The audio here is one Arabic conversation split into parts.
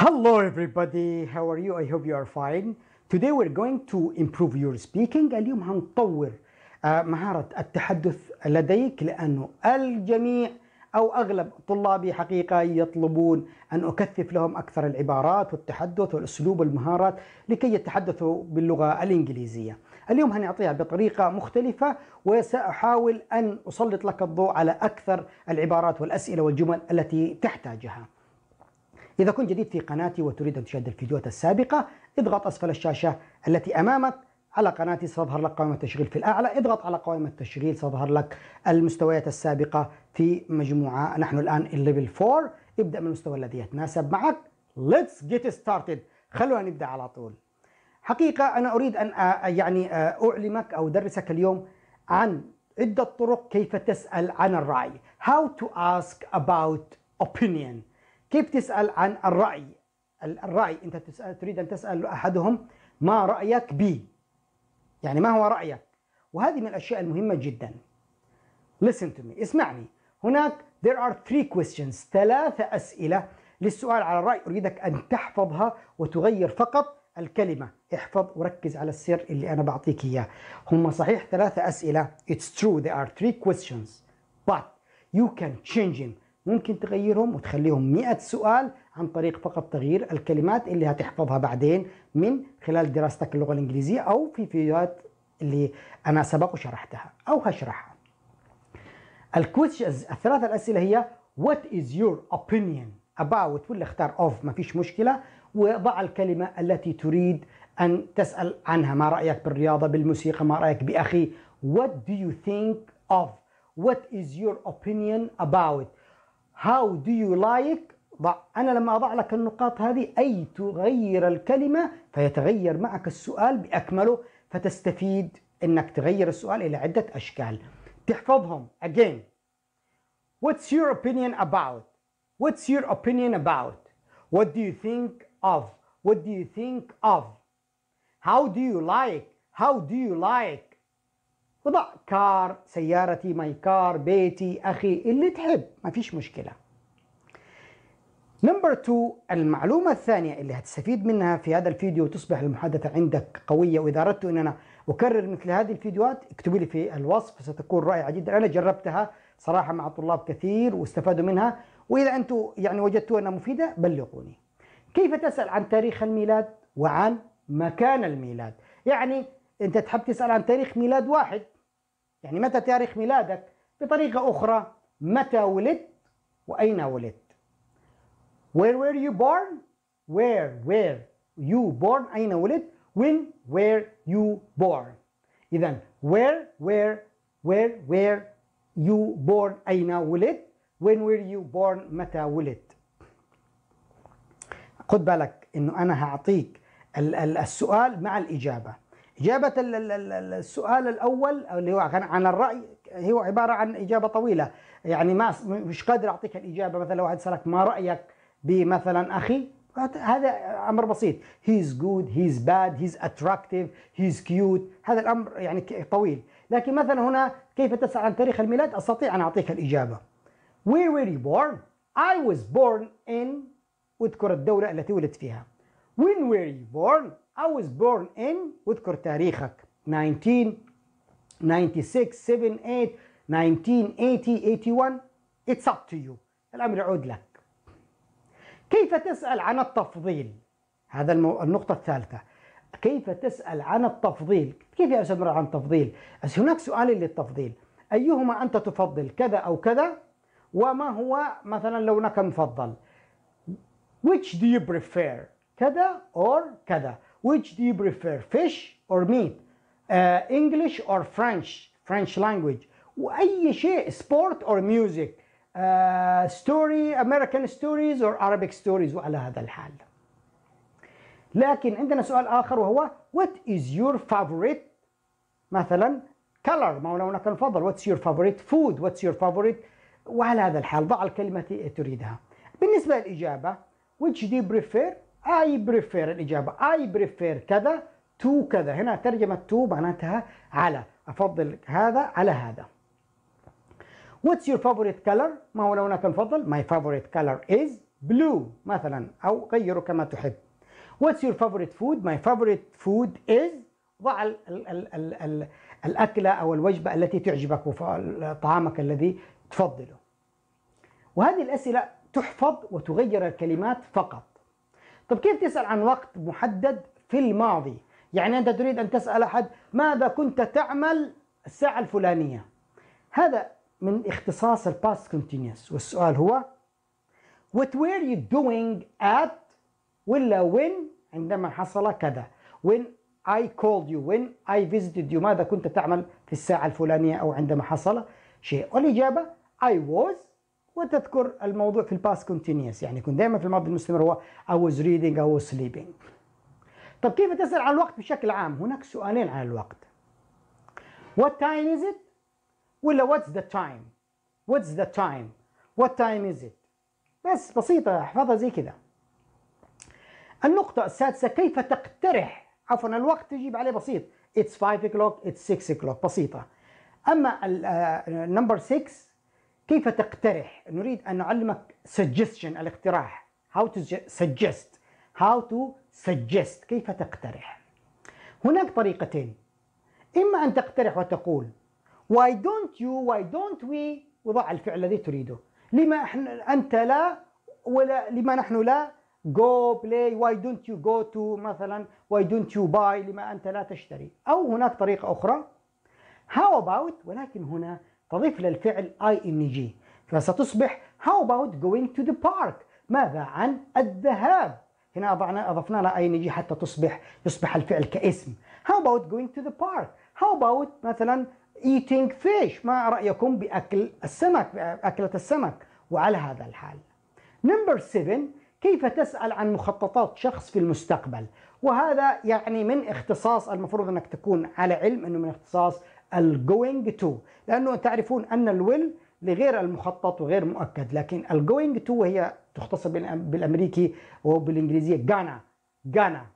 Hello everybody, how are you? I hope you are fine. Today we're going to improve your speaking. اليوم هنطور آه، مهارة التحدث لديك لأنه الجميع أو أغلب طلابي حقيقة يطلبون أن أكثف لهم أكثر العبارات والتحدث والأسلوب والمهارات لكي يتحدثوا باللغة الإنجليزية اليوم هنعطيها بطريقة مختلفة وسأحاول أن أسلط لك الضوء على أكثر العبارات والأسئلة والجمل التي تحتاجها إذا كنت جديد في قناتي وتريد أن تشاهد الفيديوهات السابقة اضغط أسفل الشاشة التي أمامك على قناتي ستظهر لك قوائم التشغيل في الأعلى اضغط على قوائم التشغيل ستظهر لك المستويات السابقة في مجموعة نحن الآن الليفل 4 ابدأ من المستوى الذي يتناسب معك Let's get started خلونا نبدأ على طول حقيقة أنا أريد أن يعني أعلمك أو أدرسك اليوم عن عدة طرق كيف تسأل عن الرأي How to ask about opinion كيف تسأل عن الرأي الرأي أنت تسأل تريد أن تسأل أحدهم ما رأيك بي يعني ما هو رأيك وهذه من الأشياء المهمة جدا listen to me اسمعني هناك there are three questions ثلاثة أسئلة للسؤال على الرأي أريدك أن تحفظها وتغير فقط الكلمة احفظ وركز على السر اللي أنا بعطيك إياه هم صحيح ثلاثة أسئلة it's true there are three questions but you can change them ممكن تغيرهم وتخليهم 100 سؤال عن طريق فقط تغيير الكلمات اللي هتحفظها بعدين من خلال دراستك اللغة الإنجليزية أو في فيديوهات اللي أنا سبق وشرحتها أو هشرحها الكويشنز الثلاث الأسئلة هي What is your opinion about ولا اختار of ما فيش مشكلة وضع الكلمة التي تريد أن تسأل عنها ما رأيك بالرياضة بالموسيقى ما رأيك بأخي What do you think of What is your opinion about هاو دو يو لايك ضع أنا لما أضع لك النقاط هذه أي تغير الكلمة فيتغير معك السؤال بأكمله فتستفيد أنك تغير السؤال إلى عدة أشكال تحفظهم again What's your opinion about? What's your opinion about? What do you think of? What do you think of? How do you like? How do you like? وضع كار سيارتي ماي كار بيتي أخي اللي تحب ما فيش مشكلة نمبر 2 المعلومة الثانية اللي هتستفيد منها في هذا الفيديو وتصبح المحادثة عندك قوية وإذا أردت أن أنا أكرر مثل هذه الفيديوهات اكتبوا لي في الوصف ستكون رائعة جدا أنا جربتها صراحة مع طلاب كثير واستفادوا منها وإذا أنتم يعني وجدتوا أنها مفيدة بلغوني كيف تسأل عن تاريخ الميلاد وعن مكان الميلاد يعني أنت تحب تسأل عن تاريخ ميلاد واحد يعني متى تاريخ ميلادك بطريقة أخرى متى ولدت وأين ولدت Where were you born Where were you born أين ولدت When were you born إذا where where where were you born أين ولدت When were you born متى ولدت خد بالك انه انا هعطيك السؤال مع الاجابه إجابة السؤال الأول اللي هو كان عن الرأي هو عبارة عن إجابة طويلة يعني ما مش قادر أعطيك الإجابة مثلا لو واحد سألك ما رأيك بمثلا أخي هذا أمر بسيط he's good he's bad he's attractive he's cute هذا الأمر يعني طويل لكن مثلا هنا كيف تسأل عن تاريخ الميلاد أستطيع أن أعطيك الإجابة where were you born I was born in واذكر الدولة التي ولدت فيها when were you born I was born in واذكر تاريخك 1996 7 8 1980 81 It's up to you الأمر يعود لك كيف تسأل عن التفضيل هذا المو... النقطة الثالثة كيف تسأل عن التفضيل كيف يسأل عن التفضيل هناك سؤال للتفضيل أيهما أنت تفضل كذا أو كذا وما هو مثلا لونك المفضل which do you prefer كذا or كذا Which do you prefer fish or meat? Uh, English or French? French language. وأي شيء sport or music. Uh, story American stories or Arabic stories وعلى هذا الحال. لكن عندنا سؤال آخر وهو What is your favorite مثلا color ما هو لونك فضل What's your favorite food What's your favorite وعلى هذا الحال ضع الكلمة تريدها بالنسبة للإجابة Which do you prefer اي بريفير الاجابه اي بريفير كذا تو كذا هنا ترجمه تو معناتها على افضل هذا على هذا What's your favorite color؟ ما هو لونك المفضل؟ My favorite color is blue مثلا أو غيره كما تحب. What's your favorite food؟ My favorite food is ضع ال ال ال ال ال الأكلة أو الوجبة التي تعجبك طعامك الذي تفضله. وهذه الأسئلة تحفظ وتغير الكلمات فقط. طب كيف تسأل عن وقت محدد في الماضي يعني أنت تريد أن تسأل أحد ماذا كنت تعمل الساعة الفلانية هذا من اختصاص الباست كونتينيوس والسؤال هو what were you doing at ولا when عندما حصل كذا when I called you when I visited you ماذا كنت تعمل في الساعة الفلانية أو عندما حصل شيء والإجابة I was وتذكر الموضوع في الباس كونتينيوس يعني يكون دائما في الماضي المستمر هو I was reading I was sleeping طب كيف تسأل عن الوقت بشكل عام هناك سؤالين عن الوقت What time is it ولا what's the time what's the time what time is it بس بسيطة احفظها زي كذا النقطة السادسة كيف تقترح عفوا الوقت تجيب عليه بسيط it's 5 o'clock it's 6 o'clock بسيطة أما نمبر 6 آه، كيف تقترح نريد أن نعلمك suggestion الاقتراح how to suggest how to suggest كيف تقترح هناك طريقتين إما أن تقترح وتقول why don't you why don't we وضع الفعل الذي تريده لما أنت لا ولا لما نحن لا go play why don't you go to مثلا why don't you buy لما أنت لا تشتري أو هناك طريقة أخرى how about ولكن هنا تضيف للفعل ing فستصبح how about going to the park ماذا عن الذهاب هنا أضعنا أضفنا لها ing حتى تصبح يصبح الفعل كاسم how about going to the park how about مثلا eating fish ما رأيكم بأكل السمك أكلة السمك وعلى هذا الحال نمبر 7 كيف تسأل عن مخططات شخص في المستقبل وهذا يعني من اختصاص المفروض أنك تكون على علم أنه من اختصاص الجوينج تو لانه تعرفون ان الويل لغير المخطط وغير مؤكد لكن الجوينج تو هي تختصر بالامريكي وبالانجليزيه جانا جانا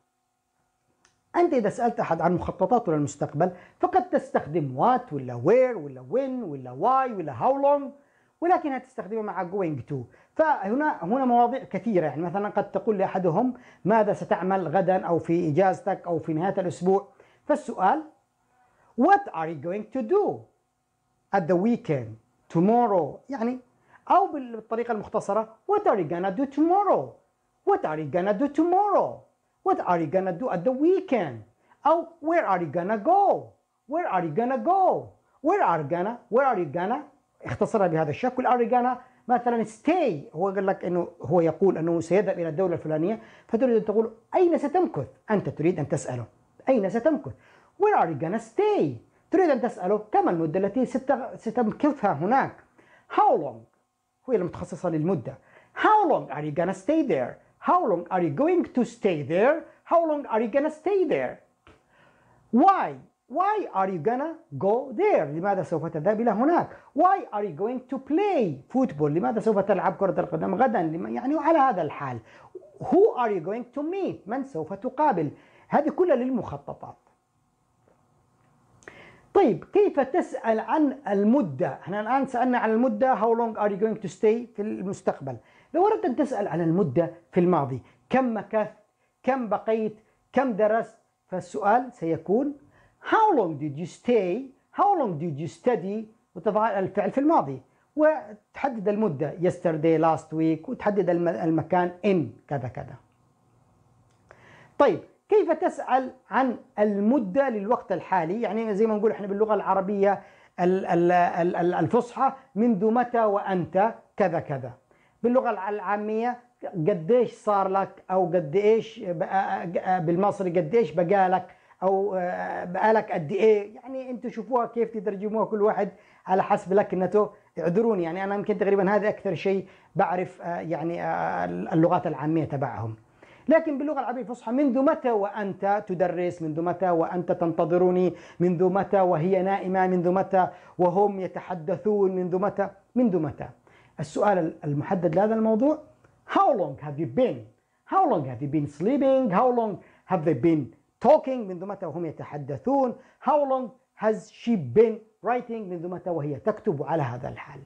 انت اذا سالت احد عن مخططاته للمستقبل فقد تستخدم وات ولا وير ولا وين ولا واي ولا هاو لونج ولكنها تستخدمه مع جوينج تو فهنا هنا مواضيع كثيره يعني مثلا قد تقول لاحدهم ماذا ستعمل غدا او في اجازتك او في نهايه الاسبوع فالسؤال What are you going to do at the weekend tomorrow يعني أو بالطريقة المختصرة What are you gonna do tomorrow What are you gonna do tomorrow What are you gonna do at the weekend أو Where are you gonna go Where are you gonna go Where are you gonna Where are you gonna اختصرها بهذا الشكل are you gonna مثلا ستي هو قال لك انه هو يقول انه سيذهب الى الدوله الفلانيه فتريد ان تقول اين ستمكث؟ انت تريد ان تساله اين ستمكث؟ Where are you gonna stay؟ تريد أن تسأله كم المدة التي ستمكثها هناك؟ How long؟ هي المتخصصة للمدة. How long are you gonna stay there؟ How long are you going to stay there? How long are you gonna stay there? Why? Why are you gonna go there? لماذا سوف تذهب إلى هناك؟ Why are you going to play football? لماذا سوف تلعب كرة القدم غدا؟ يعني على هذا الحال. Who are you going to meet؟ من سوف تقابل؟ هذه كلها للمخططات. طيب كيف تسأل عن المدة؟ احنا الآن سألنا عن المدة how long are you going to stay في المستقبل. لو أردت أن تسأل عن المدة في الماضي، كم مكثت؟ كم بقيت؟ كم درست؟ فالسؤال سيكون how long did you stay? how long did you study? وتفعل الفعل في الماضي. وتحدد المدة yesterday last week وتحدد المكان in كذا كذا. طيب كيف تسأل عن المدة للوقت الحالي يعني زي ما نقول احنا باللغة العربية الفصحى منذ متى وأنت كذا كذا باللغة العامية قديش صار لك أو قديش آه، بالمصري قديش بقالك أو آه، بقالك قد إيه يعني أنتم شوفوها كيف تترجموها كل واحد على حسب لكنته اعذروني يعني أنا يمكن تقريبا هذا أكثر شيء بعرف آه، يعني اللغات العامية تبعهم لكن باللغة العربية الفصحى منذ متى وأنت تدرس منذ متى وأنت تنتظرني منذ متى وهي نائمة منذ متى وهم يتحدثون منذ متى منذ متى السؤال المحدد لهذا الموضوع How long have you been? How long have you been sleeping? How long have they been talking? منذ متى وهم يتحدثون How long has she been writing? منذ متى وهي تكتب على هذا الحال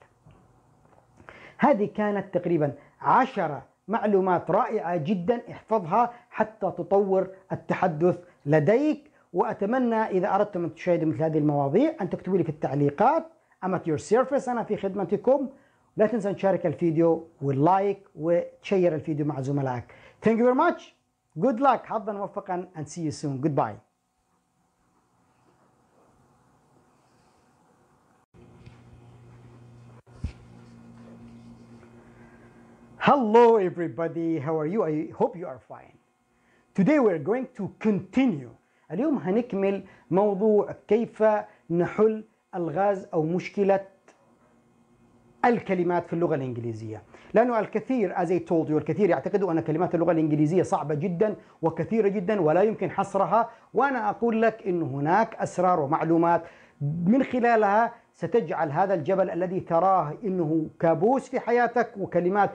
هذه كانت تقريبا عشرة معلومات رائعة جدا احفظها حتى تطور التحدث لديك وأتمنى إذا أردتم أن تشاهدوا مثل هذه المواضيع أن تكتبوا لي في التعليقات أماتيور service أنا في خدمتكم لا تنسى تشارك الفيديو واللايك وتشير الفيديو مع زملائك Thank you very much Good luck حظا موفقا and see you soon Goodbye Hello everybody, how are you? I hope you are fine. Today we are going to continue. اليوم هنكمل موضوع كيف نحل الغاز أو مشكلة الكلمات في اللغة الإنجليزية لأنه الكثير as I told you الكثير يعتقدوا أن كلمات اللغة الإنجليزية صعبة جدا وكثيرة جدا ولا يمكن حصرها وأنا أقول لك أن هناك أسرار ومعلومات من خلالها ستجعل هذا الجبل الذي تراه أنه كابوس في حياتك وكلمات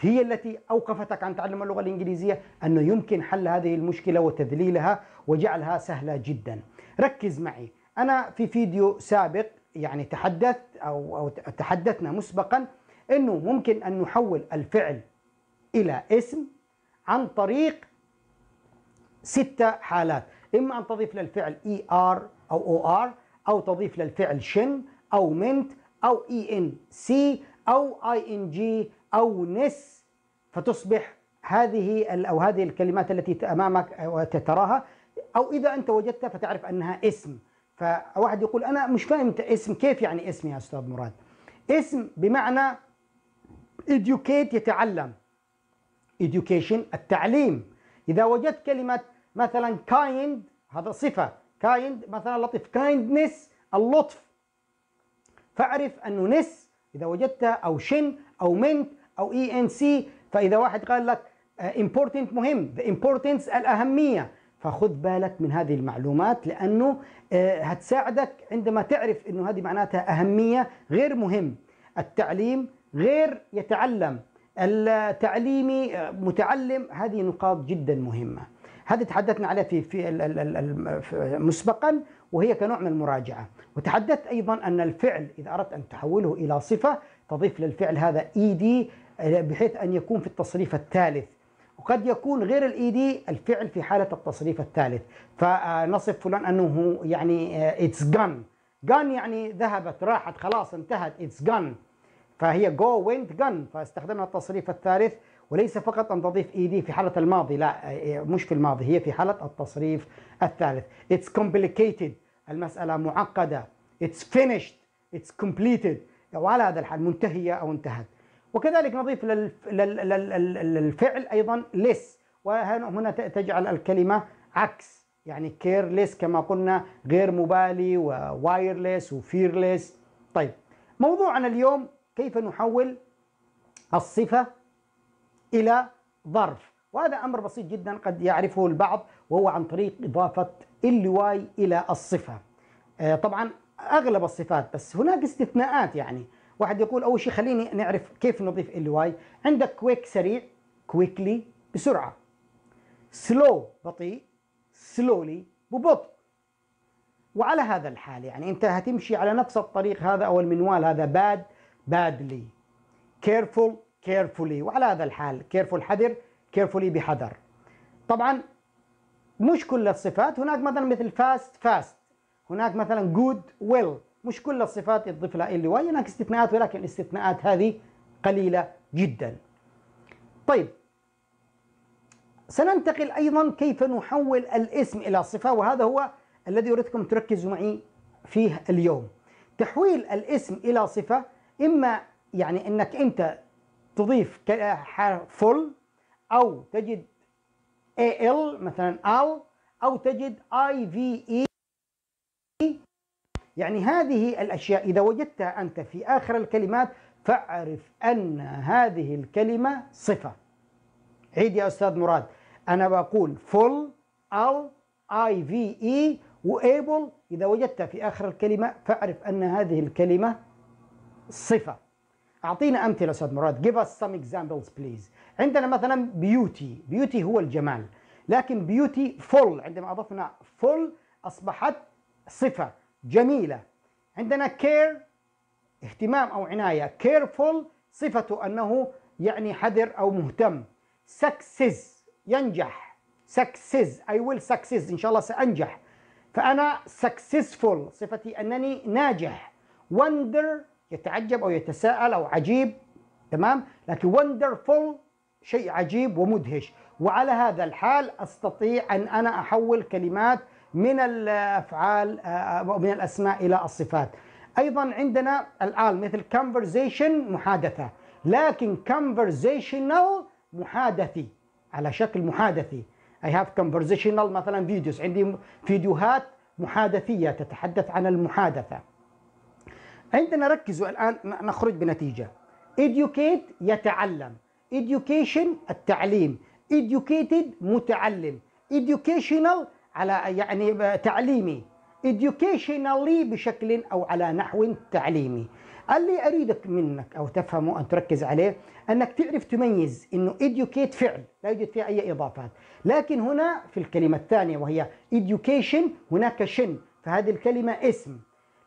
هي التي أوقفتك عن تعلم اللغة الإنجليزية أنه يمكن حل هذه المشكلة وتذليلها وجعلها سهلة جدا ركز معي أنا في فيديو سابق يعني تحدثت أو, أو تحدثنا مسبقا أنه ممكن أن نحول الفعل إلى اسم عن طريق ستة حالات إما أن تضيف للفعل اي e ار أو او ار أو تضيف للفعل شن أو منت أو اي ان سي أو اي ان جي أو نس فتصبح هذه أو هذه الكلمات التي أمامك وتتراها أو إذا أنت وجدتها فتعرف أنها اسم فواحد يقول أنا مش فاهم اسم كيف يعني اسم يا أستاذ مراد اسم بمعنى educate يتعلم education التعليم إذا وجدت كلمة مثلا kind هذا صفة kind مثلا لطيف kindness اللطف فاعرف أنه نس إذا وجدتها أو شن أو منت او اي ان سي فاذا واحد قال لك امبورتنت آه، مهم ذا امبورتنس الاهميه فخذ بالك من هذه المعلومات لانه آه، هتساعدك عندما تعرف انه هذه معناتها اهميه غير مهم التعليم غير يتعلم التعليمي آه، متعلم هذه نقاط جدا مهمه هذه تحدثنا عليها في في مسبقا وهي كنوع من المراجعه وتحدثت ايضا ان الفعل اذا اردت ان تحوله الى صفه تضيف للفعل هذا اي e دي بحيث أن يكون في التصريف الثالث وقد يكون غير الاي دي e الفعل في حالة التصريف الثالث فنصف فلان أنه يعني اتس جان جان يعني ذهبت راحت خلاص انتهت اتس جان فهي جو وينت جان فاستخدمنا التصريف الثالث وليس فقط أن تضيف اي e دي في حالة الماضي لا آه، آه، مش في الماضي هي في حالة التصريف الثالث اتس complicated المسألة معقدة اتس finished اتس completed وعلى هذا الحال منتهية أو انتهت وكذلك نضيف للفعل أيضا ليس وهنا تجعل الكلمة عكس يعني كيرلس كما قلنا غير مبالي ووايرلس وفيرلس طيب موضوعنا اليوم كيف نحول الصفة إلى ظرف وهذا أمر بسيط جدا قد يعرفه البعض وهو عن طريق إضافة ال واي إلى الصفة آه، طبعا أغلب الصفات بس هناك استثناءات يعني واحد يقول اول شيء خليني نعرف كيف نضيف ال واي عندك كويك سريع كويكلي بسرعه سلو بطيء سلولي ببطء وعلى هذا الحال يعني انت هتمشي على نفس الطريق هذا او المنوال هذا باد بادلي كيرفول كيرفولي وعلى هذا الحال كيرفول حذر كيرفولي بحذر طبعا مش كل الصفات هناك مثلا مثل فاست فاست هناك مثلا جود ويل مش كل الصفات يضيف لها اللواء هناك استثناءات ولكن الاستثناءات هذه قليلة جدا طيب سننتقل أيضا كيف نحول الاسم إلى صفة وهذا هو الذي أريدكم تركزوا معي فيه اليوم تحويل الاسم إلى صفة إما يعني أنك أنت تضيف حرف فل أو تجد ال مثلا او أو تجد اي يعني هذه الأشياء إذا وجدتها أنت في آخر الكلمات فاعرف أن هذه الكلمة صفة عيد يا أستاذ مراد أنا بقول full أو اي في اي وابل اذا وجدتها في اخر الكلمه فاعرف ان هذه الكلمه صفه اعطينا امثله استاذ مراد give us some examples please عندنا مثلا بيوتي بيوتي هو الجمال لكن بيوتي full عندما اضفنا full اصبحت صفه جميلة عندنا كير اهتمام أو عناية كيرفول صفته أنه يعني حذر أو مهتم سكسز ينجح سكسز أي ويل سكسز إن شاء الله سأنجح فأنا سكسسفول صفتي أنني ناجح وندر يتعجب أو يتساءل أو عجيب تمام لكن وندرفول شيء عجيب ومدهش وعلى هذا الحال أستطيع أن أنا أحول كلمات من الافعال او آه، آه، من الاسماء الى الصفات ايضا عندنا الان مثل conversation محادثه لكن conversational محادثي على شكل محادثي I have conversational مثلا فيديوز عندي فيديوهات محادثية تتحدث عن المحادثة عندنا ركزوا الآن نخرج بنتيجة educate يتعلم education التعليم educated متعلم educational على يعني تعليمي educationally بشكل او على نحو تعليمي اللي اريدك منك او تفهمه ان تركز عليه انك تعرف تميز انه educate فعل لا يوجد فيه اي اضافات لكن هنا في الكلمه الثانيه وهي education هناك شن فهذه الكلمه اسم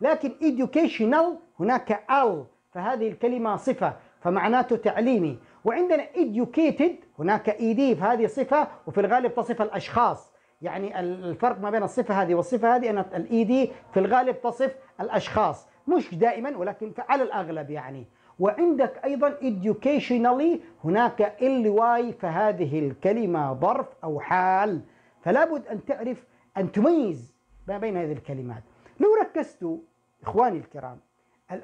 لكن educational هناك ال فهذه الكلمه صفه فمعناته تعليمي وعندنا educated هناك ايدي فهذه صفه وفي الغالب تصف الاشخاص يعني الفرق ما بين الصفه هذه والصفه هذه ان الاي دي e في الغالب تصف الاشخاص مش دائما ولكن على الاغلب يعني وعندك ايضا educationally هناك ال واي فهذه الكلمه ظرف او حال فلا بد ان تعرف ان تميز ما بين هذه الكلمات لو ركزتوا اخواني الكرام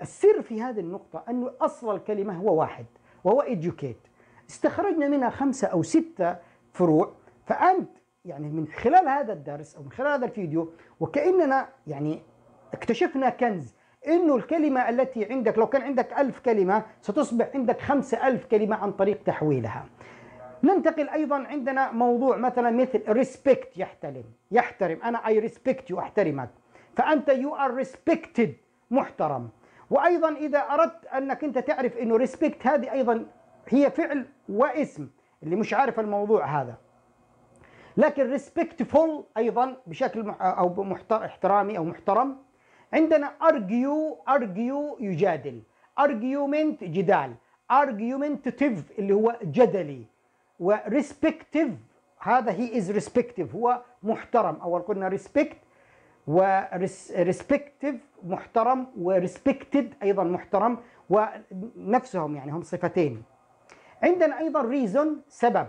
السر في هذه النقطه انه اصل الكلمه هو واحد وهو educate استخرجنا منها خمسه او سته فروع فانت يعني من خلال هذا الدرس او من خلال هذا الفيديو وكاننا يعني اكتشفنا كنز انه الكلمه التي عندك لو كان عندك ألف كلمه ستصبح عندك خمسة ألف كلمه عن طريق تحويلها ننتقل ايضا عندنا موضوع مثلا مثل ريسبكت يحترم يحترم انا اي ريسبكت يو احترمك فانت يو ار ريسبكتد محترم وايضا اذا اردت انك انت تعرف انه ريسبكت هذه ايضا هي فعل واسم اللي مش عارف الموضوع هذا لكن ريسبكتفول ايضا بشكل او محتر احترامي او محترم عندنا ارجيو ارجيو يجادل ارجيومنت جدال ارجيومنتيف اللي هو جدلي وريسبكتيف هذا هي از ريسبكتيف هو محترم اول قلنا ريسبكت وريسبكتيف محترم وريسبكتد ايضا محترم ونفسهم يعني هم صفتين عندنا ايضا ريزون سبب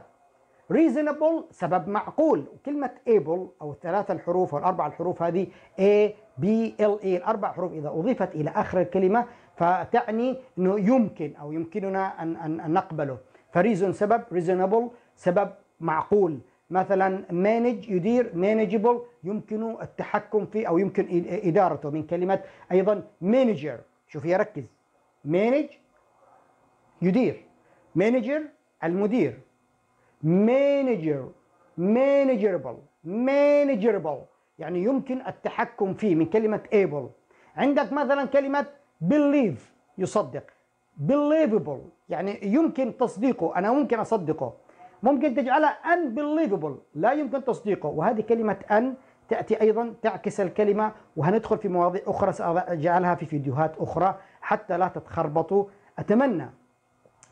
ريزونبل سبب معقول كلمة able أو الثلاثة الحروف أو الأربع الحروف هذه A B L E الأربع حروف إذا أضيفت إلى آخر الكلمة فتعني أنه يمكن أو يمكننا أن, أن, أن نقبله فريزون سبب reasonable سبب معقول مثلا مانج يدير مانجبل يمكن التحكم فيه أو يمكن إدارته من كلمة أيضا مانجر شوف يركز مانج يدير مانجر المدير مانجر مانجربل مانجربل يعني يمكن التحكم فيه من كلمة able عندك مثلا كلمة believe يصدق بليفبل يعني يمكن تصديقه أنا ممكن أصدقه ممكن تجعلها unbelievable لا يمكن تصديقه وهذه كلمة أن تأتي أيضا تعكس الكلمة وهندخل في مواضيع أخرى سأجعلها في فيديوهات أخرى حتى لا تتخربطوا أتمنى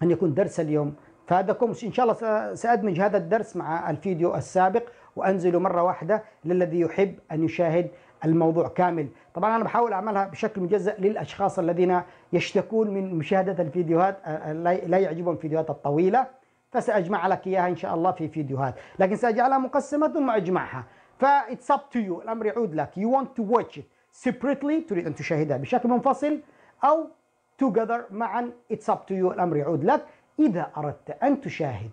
أن يكون درس اليوم فهذا إن شاء الله سأدمج هذا الدرس مع الفيديو السابق وأنزله مرة واحدة للذي يحب أن يشاهد الموضوع كامل طبعا أنا بحاول أعملها بشكل مجزأ للأشخاص الذين يشتكون من مشاهدة الفيديوهات آه، آه، لا يعجبهم الفيديوهات الطويلة فسأجمع لك إياها إن شاء الله في فيديوهات لكن سأجعلها مقسمة ثم أجمعها فإتس أب تو يو الأمر يعود لك يو want تو واتش it separately تريد أن تشاهدها بشكل منفصل أو together معا إتس أب تو يو الأمر يعود لك إذا أردت أن تشاهد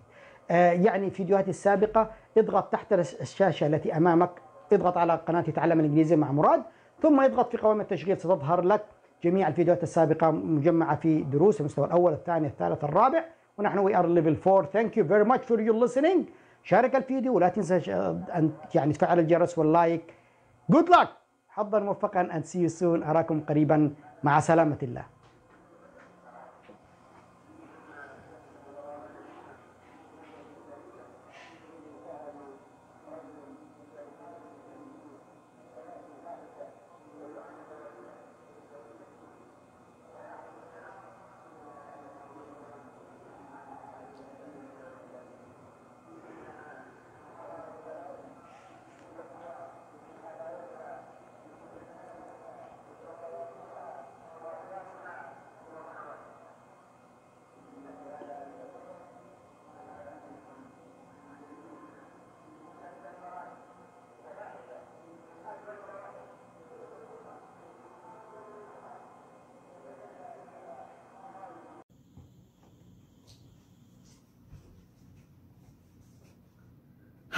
آه، يعني فيديوهاتي السابقة اضغط تحت الشاشة التي أمامك اضغط على قناة تعلم الإنجليزية مع مراد ثم اضغط في قوائم التشغيل ستظهر لك جميع الفيديوهات السابقة مجمعة في دروس المستوى الأول الثاني الثالث الرابع ونحن وي ار ليفل 4 thank you فيري ماتش فور your listening شارك الفيديو ولا تنسى آه، أن يعني تفعل الجرس واللايك جود لك حظا موفقا and see you soon أراكم قريبا مع سلامة الله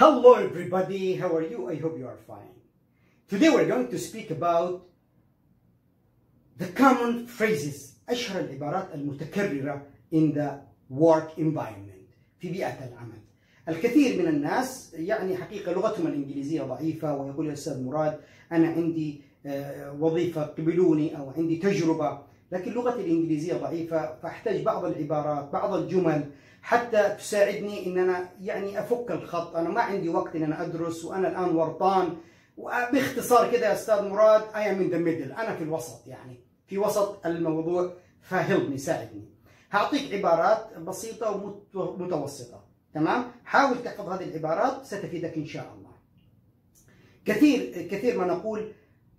Hello everybody, how are you? I hope you are fine. Today we're going to speak about the common phrases أشهر العبارات المتكررة in the work environment في بيئة العمل. الكثير من الناس يعني حقيقة لغتهم الإنجليزية ضعيفة ويقول يا أستاذ مراد أنا عندي آه، وظيفة قبلوني أو عندي تجربة لكن لغتي الإنجليزية ضعيفة فأحتاج بعض العبارات بعض الجمل حتى تساعدني إن أنا يعني أفك الخط أنا ما عندي وقت إن أنا أدرس وأنا الآن ورطان وباختصار كده يا أستاذ مراد I am in the middle أنا في الوسط يعني في وسط الموضوع فهلني ساعدني هعطيك عبارات بسيطة ومتوسطة تمام حاول تحفظ هذه العبارات ستفيدك إن شاء الله كثير كثير ما نقول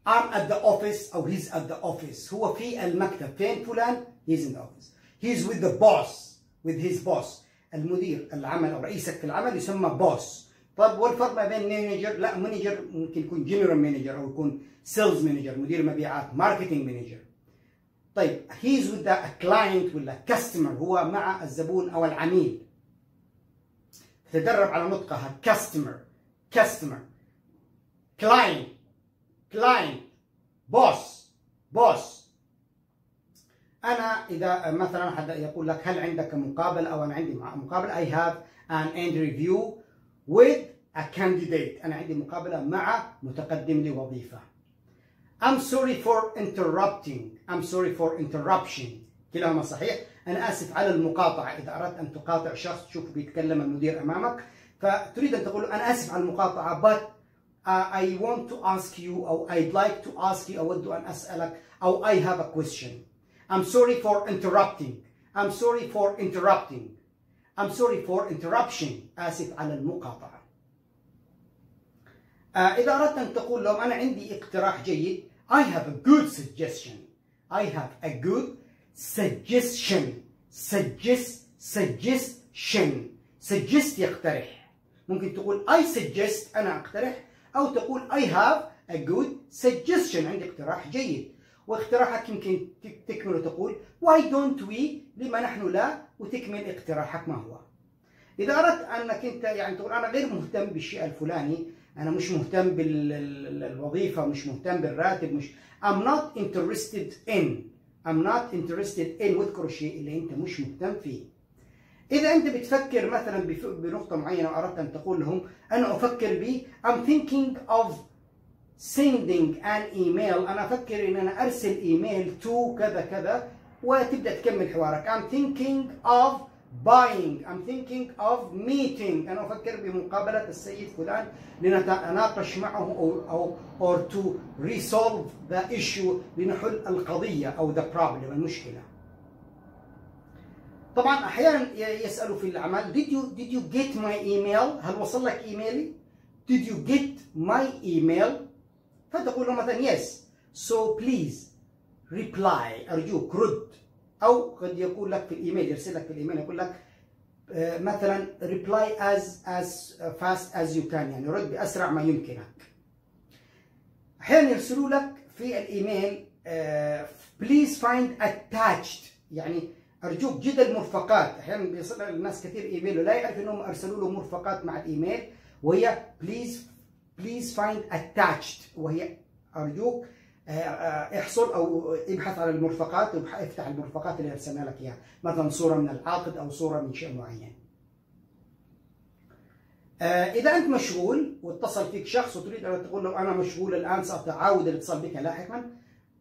I'm at the office أو he's at the office هو في المكتب فين فلان he's in the office he's with the boss with his boss المدير العمل أو رئيسك في العمل يسمى boss طب والفرق ما بين مانجر لا مانجر ممكن يكون general manager أو يكون sales manager مدير مبيعات marketing manager. طيب he's with the client ولا customer هو مع الزبون أو العميل تدرب على نطقها customer customer client كلاين بوس بوس انا اذا مثلا حد يقول لك هل عندك مقابله او انا عندي مقابله اي هاف ان اند ريفيو ويز ا كانديديت انا عندي مقابله مع متقدم لوظيفه I'm sorry for interrupting I'm sorry for interruption كلاهما صحيح أنا آسف على المقاطعة إذا أردت أن تقاطع شخص تشوفه بيتكلم المدير أمامك فتريد أن تقول له أنا آسف على المقاطعة but uh, I want to ask you or I'd like to ask you do أن ask أو I have a question I'm sorry for interrupting I'm sorry for interrupting I'm sorry for interruption آسف على المقاطعة uh, إذا أردت أن تقول لهم أنا عندي اقتراح جيد I have a good suggestion I have a good suggestion suggest suggestion suggest يقترح ممكن تقول I suggest أنا أقترح أو تقول I have a good suggestion عندي اقتراح جيد واقتراحك يمكن تكمل وتقول Why don't we لما نحن لا وتكمل اقتراحك ما هو إذا أردت أنك أنت يعني تقول أنا غير مهتم بالشيء الفلاني أنا مش مهتم بالوظيفة مش مهتم بالراتب مش I'm not interested in I'm not interested in واذكر الشيء اللي أنت مش مهتم فيه اذا انت بتفكر مثلا بنقطه معينه واردت ان تقول لهم انا افكر ب I'm thinking of sending an email انا افكر ان انا ارسل ايميل to كذا كذا وتبدا تكمل حوارك I'm thinking of buying I'm thinking of meeting أنا أفكر بمقابلة السيد فلان لنتناقش معه أو أو or to resolve the issue لنحل القضية أو the problem المشكلة طبعا احيانا يسالوا في الاعمال did you did you get my email هل وصل لك ايميلي did you get my email فتقول له مثلا yes so please reply ارجوك رد او قد يقول لك في الايميل يرسل لك في الايميل يقول لك آه، مثلا reply as as fast as you can يعني رد باسرع ما يمكنك احيانا يرسلوا لك في الايميل آه، please find attached يعني ارجوك جد المرفقات احيانا بيصل الناس كثير ايميل ولا يعرف انهم ارسلوا له مرفقات مع الايميل وهي بليز بليز فايند اتاتشد وهي ارجوك آه، آه، احصل او ابحث على المرفقات افتح المرفقات اللي ارسلنا لك اياها مثلا صوره من العقد او صوره من شيء معين آه، اذا انت مشغول واتصل فيك شخص وتريد ان تقول له انا مشغول الان ساتعاود الاتصال بك لاحقا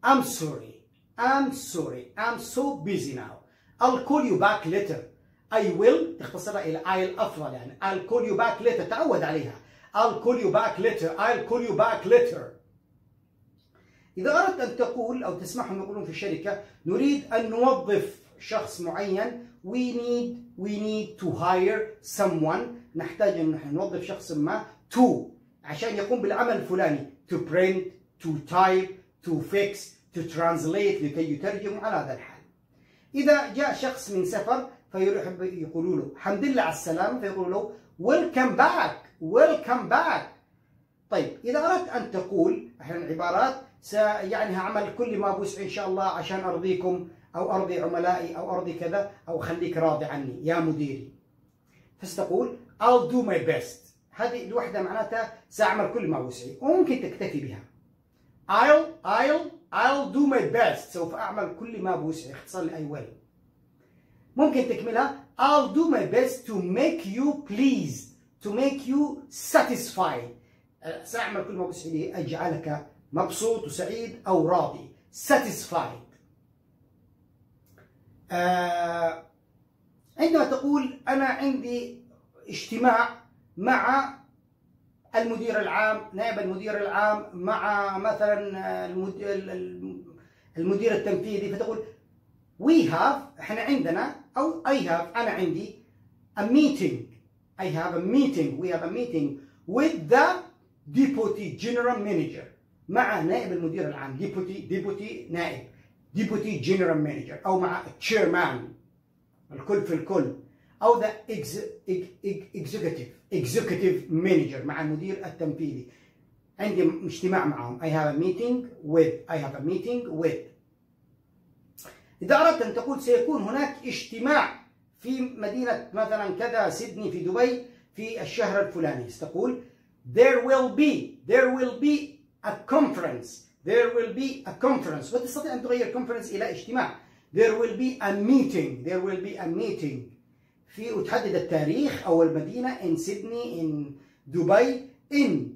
I'm sorry I'm sorry I'm so busy now I'll call you back later I will تختصرها إلى I'll أفضل يعني I'll call you back later تعود عليها I'll call you back later I'll call you back later إذا أردت أن تقول أو تسمحهم يقولون في الشركة نريد أن نوظف شخص معين we need we need to hire someone نحتاج أن نحن نوظف شخص ما to عشان يقوم بالعمل الفلاني to print to type to fix to translate لكي يترجم على هذا الحال إذا جاء شخص من سفر فيروح يقولوا له حمد لله على السلامة فيقولوا له ويلكم باك ويلكم باك طيب إذا أردت أن تقول أحيانا عبارات يعني هعمل كل ما بوسعي إن شاء الله عشان أرضيكم أو أرضي عملائي أو أرضي كذا أو خليك راضي عني يا مديري فستقول I'll do my best هذه الوحدة معناتها سأعمل كل ما بوسعي وممكن تكتفي بها I'll I'll I'll do my best سوف أعمل كل ما بوسعي اختصار لأي way ممكن تكملها I'll do my best to make you pleased to make you satisfied أه، سأعمل كل ما بوسعي لي أجعلك مبسوط وسعيد أو راضي satisfied آه عندما تقول أنا عندي اجتماع مع المدير العام نائب المدير العام مع مثلا المدير التنفيذي فتقول وي هاف احنا عندنا او اي هاف انا عندي ا ميتينغ اي هاف ا ميتينغ وي هاف ا ميتينغ وذ ذا ديبوتي جنرال مانجر مع نائب المدير العام ديبوتي ديبوتي نائب ديبوتي جنرال مانجر او مع تشيرمان الكل في الكل او ذا اكزيكتيف اكزيكتيف مانجر مع المدير التنفيذي عندي اجتماع معهم I have a meeting with I have a meeting with إذا أردت أن تقول سيكون هناك اجتماع في مدينة مثلا كذا سيدني في دبي في الشهر الفلاني تقول there will be there will be a conference there will be a conference وتستطيع أن تغير conference إلى اجتماع there will be a meeting there will be a meeting في وتحدد التاريخ او المدينه ان سيدني ان دبي ان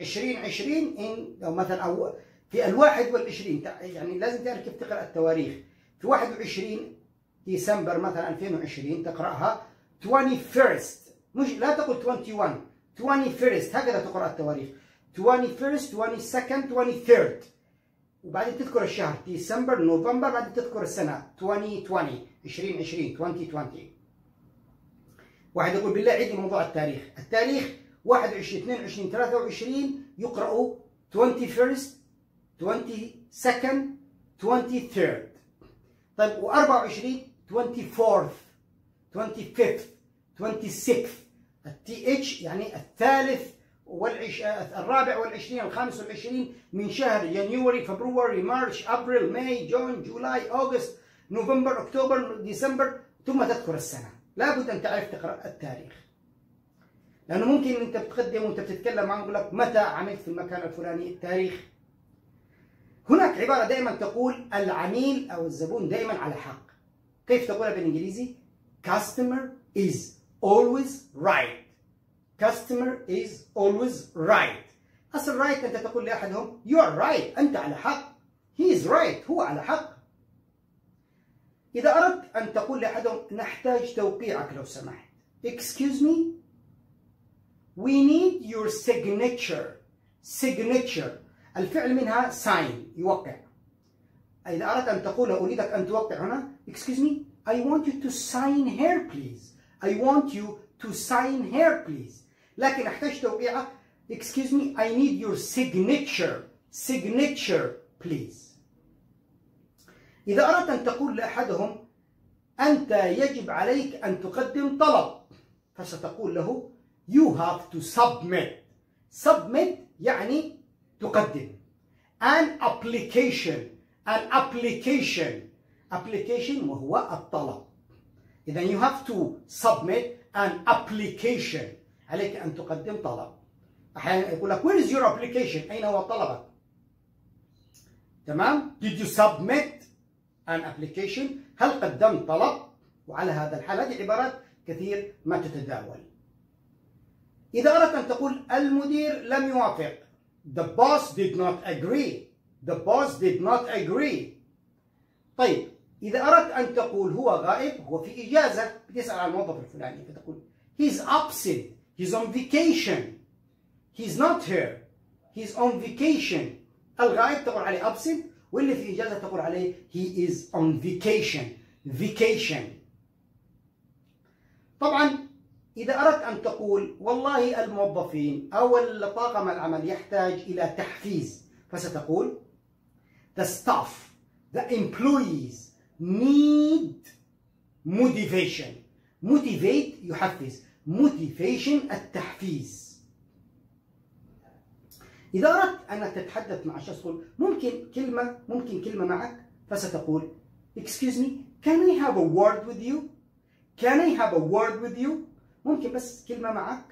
2020 ان لو مثلا او في ال 21 يعني لازم تعرف كيف تقرا التواريخ في 21 ديسمبر مثلا 2020 تقراها 21st مش لا تقول 21 21st هكذا تقرا التواريخ 21st 22nd 23rd وبعدين تذكر الشهر ديسمبر نوفمبر بعدين تذكر السنه 2020 2020 2020 واحد يقول بالله عيد الموضوع التاريخ التاريخ 21 22 23 يقرأ 21st 22nd 23rd طيب و24 24th 25th 26th التي اتش يعني الثالث والعش... الرابع والعشرين الخامس والعشرين من شهر يناير فبراير مارش ابريل ماي جون جولاي اوغست نوفمبر اكتوبر ديسمبر ثم تذكر السنه لابد أن تعرف تقرأ التاريخ لأنه ممكن أنت بتقدم وأنت بتتكلم عن لك متى عملت في المكان الفلاني التاريخ هناك عبارة دائما تقول العميل أو الزبون دائما على حق كيف تقولها بالإنجليزي؟ customer is always right customer is always right أصل right أنت تقول لأحدهم يو ار رايت أنت على حق he is right هو على حق إذا أردت أن تقول لأحدهم نحتاج توقيعك لو سمحت Excuse me We need your signature signature الفعل منها sign يوقع إذا أردت أن تقول أريدك أن توقع هنا Excuse me I want you to sign here please I want you to sign here please لكن أحتاج توقيعك Excuse me I need your signature signature please إذا أردت أن تقول لأحدهم أنت يجب عليك أن تقدم طلب فستقول له You have to submit Submit يعني تقدم An application An application Application وهو الطلب إذا you have to submit an application عليك أن تقدم طلب أحيانا يقول لك where is your application أين هو طلبك تمام did you submit ان ابلكيشن هل قدمت طلب وعلى هذا الحال هذه عبارات كثير ما تتداول اذا اردت ان تقول المدير لم يوافق the boss did not agree the boss did not agree طيب اذا اردت ان تقول هو غائب هو في اجازه بتسال عن الموظف الفلاني فتقول he's absent he's on vacation he's not here he's on vacation الغائب تقول عليه absent واللي في إجازة تقول عليه he is on vacation vacation طبعا إذا أردت أن تقول والله الموظفين أو الطاقم العمل يحتاج إلى تحفيز فستقول the staff the employees need motivation motivate يحفز motivation التحفيز إذا أردت أن تتحدث مع شخص قل ممكن كلمة ممكن كلمة معك فستقول excuse me can I have a word with you can I have a word with you ممكن بس كلمة معك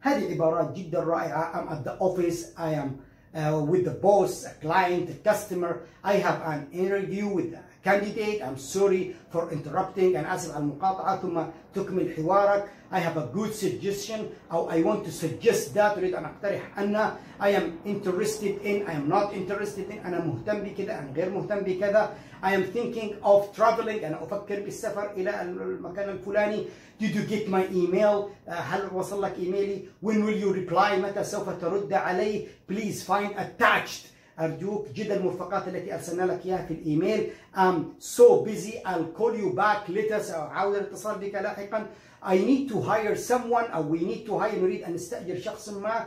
هذه عبارات جدا رائعة I'm at the office I am uh, with the boss a client a customer I have an interview with candidate I'm sorry for interrupting and آسف على المقاطعة ثم تكمل حوارك I have a good suggestion أو I want to suggest that أريد أن أقترح أن I am interested in I am not interested in أنا مهتم بكذا أنا غير مهتم بكذا I am thinking of traveling أنا أفكر بالسفر إلى المكان الفلاني Did you get my email uh, هل وصل لك إيميلي When will you reply متى سوف ترد علي Please find attached أرجوك جدا المرفقات التي أرسلنا لك إياها في الإيميل I'm so busy I'll call you back later سأعاود الاتصال بك لاحقا I need to hire someone أو we need to hire نريد أن نستأجر شخص ما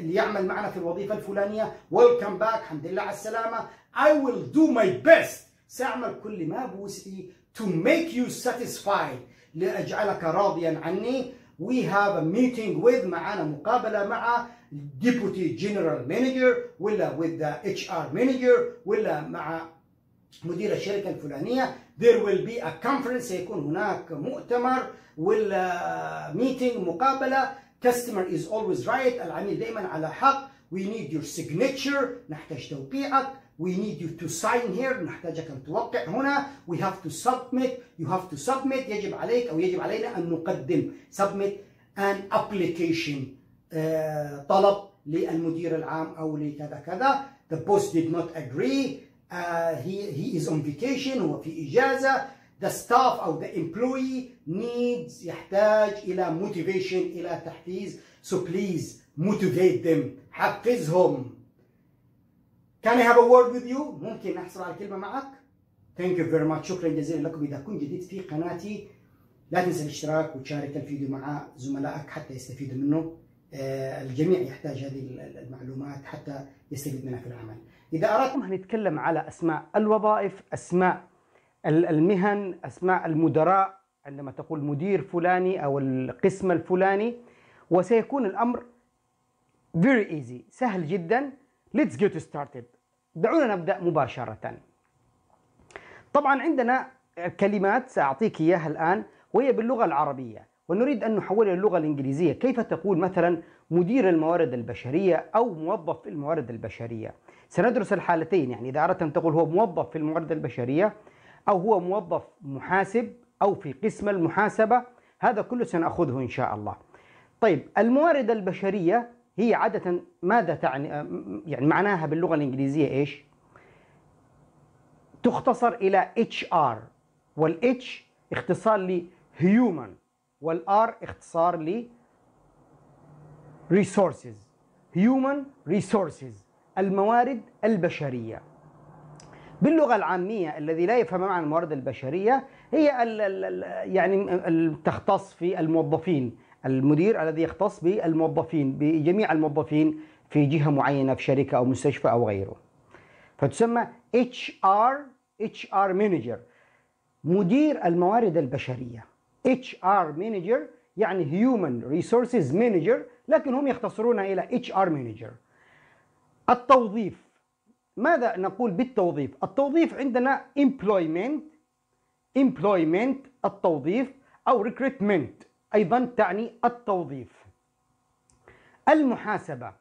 ليعمل معنا في الوظيفة الفلانية welcome back الحمد لله على السلامة I will do my best سأعمل كل ما بوسعي to make you satisfied لأجعلك راضيا عني we have a meeting with معنا مقابله مع deputy general manager ولا with the HR manager ولا مع مدير الشركه الفلانيه there will be a conference سيكون هناك مؤتمر ولا meeting مقابله customer is always right العميل دائما على حق we need your signature نحتاج توقيعك we need you to sign here نحتاجك أن توقع هنا we have to submit you have to submit يجب عليك أو يجب علينا أن نقدم submit an application uh, طلب للمدير العام أو لكذا كذا the boss did not agree uh, he, he is on vacation هو في إجازة the staff أو the employee needs يحتاج إلى motivation إلى تحفيز so please motivate them حفزهم can I have a word with you ممكن احصل على كلمه معك Thank you very much. شكرا جزيلا لكم اذا كنت جديد في قناتي لا تنسى الاشتراك وتشارك الفيديو مع زملائك حتى يستفيدوا منه آه، الجميع يحتاج هذه المعلومات حتى يستفيد منها في العمل اذا اردتم هنتكلم على اسماء الوظائف اسماء المهن اسماء المدراء عندما تقول مدير فلاني او القسم الفلاني وسيكون الامر very easy سهل جدا let's get started دعونا نبدأ مباشرة طبعا عندنا كلمات سأعطيك إياها الآن وهي باللغة العربية ونريد أن نحولها للغة الإنجليزية كيف تقول مثلا مدير الموارد البشرية أو موظف في الموارد البشرية سندرس الحالتين يعني إذا أردت أن تقول هو موظف في الموارد البشرية أو هو موظف محاسب أو في قسم المحاسبة هذا كله سنأخذه إن شاء الله طيب الموارد البشرية هي عادة ماذا تعني يعني معناها باللغة الإنجليزية إيش؟ تختصر إلى HR والإتش اختصار ل human والR اختصار ل resources human resources الموارد البشرية باللغة العامية الذي لا يفهم معنى الموارد البشرية هي ال ال يعني تختص في الموظفين المدير الذي يختص بالموظفين بجميع الموظفين في جهة معينة في شركة أو مستشفى أو غيره فتسمى اتش ار اتش ار مانجر مدير الموارد البشرية اتش ار مانجر يعني هيومن ريسورسز مانجر لكن هم يختصرونها إلى اتش ار مانجر التوظيف ماذا نقول بالتوظيف؟ التوظيف عندنا employment employment التوظيف أو recruitment أيضا تعني التوظيف المحاسبة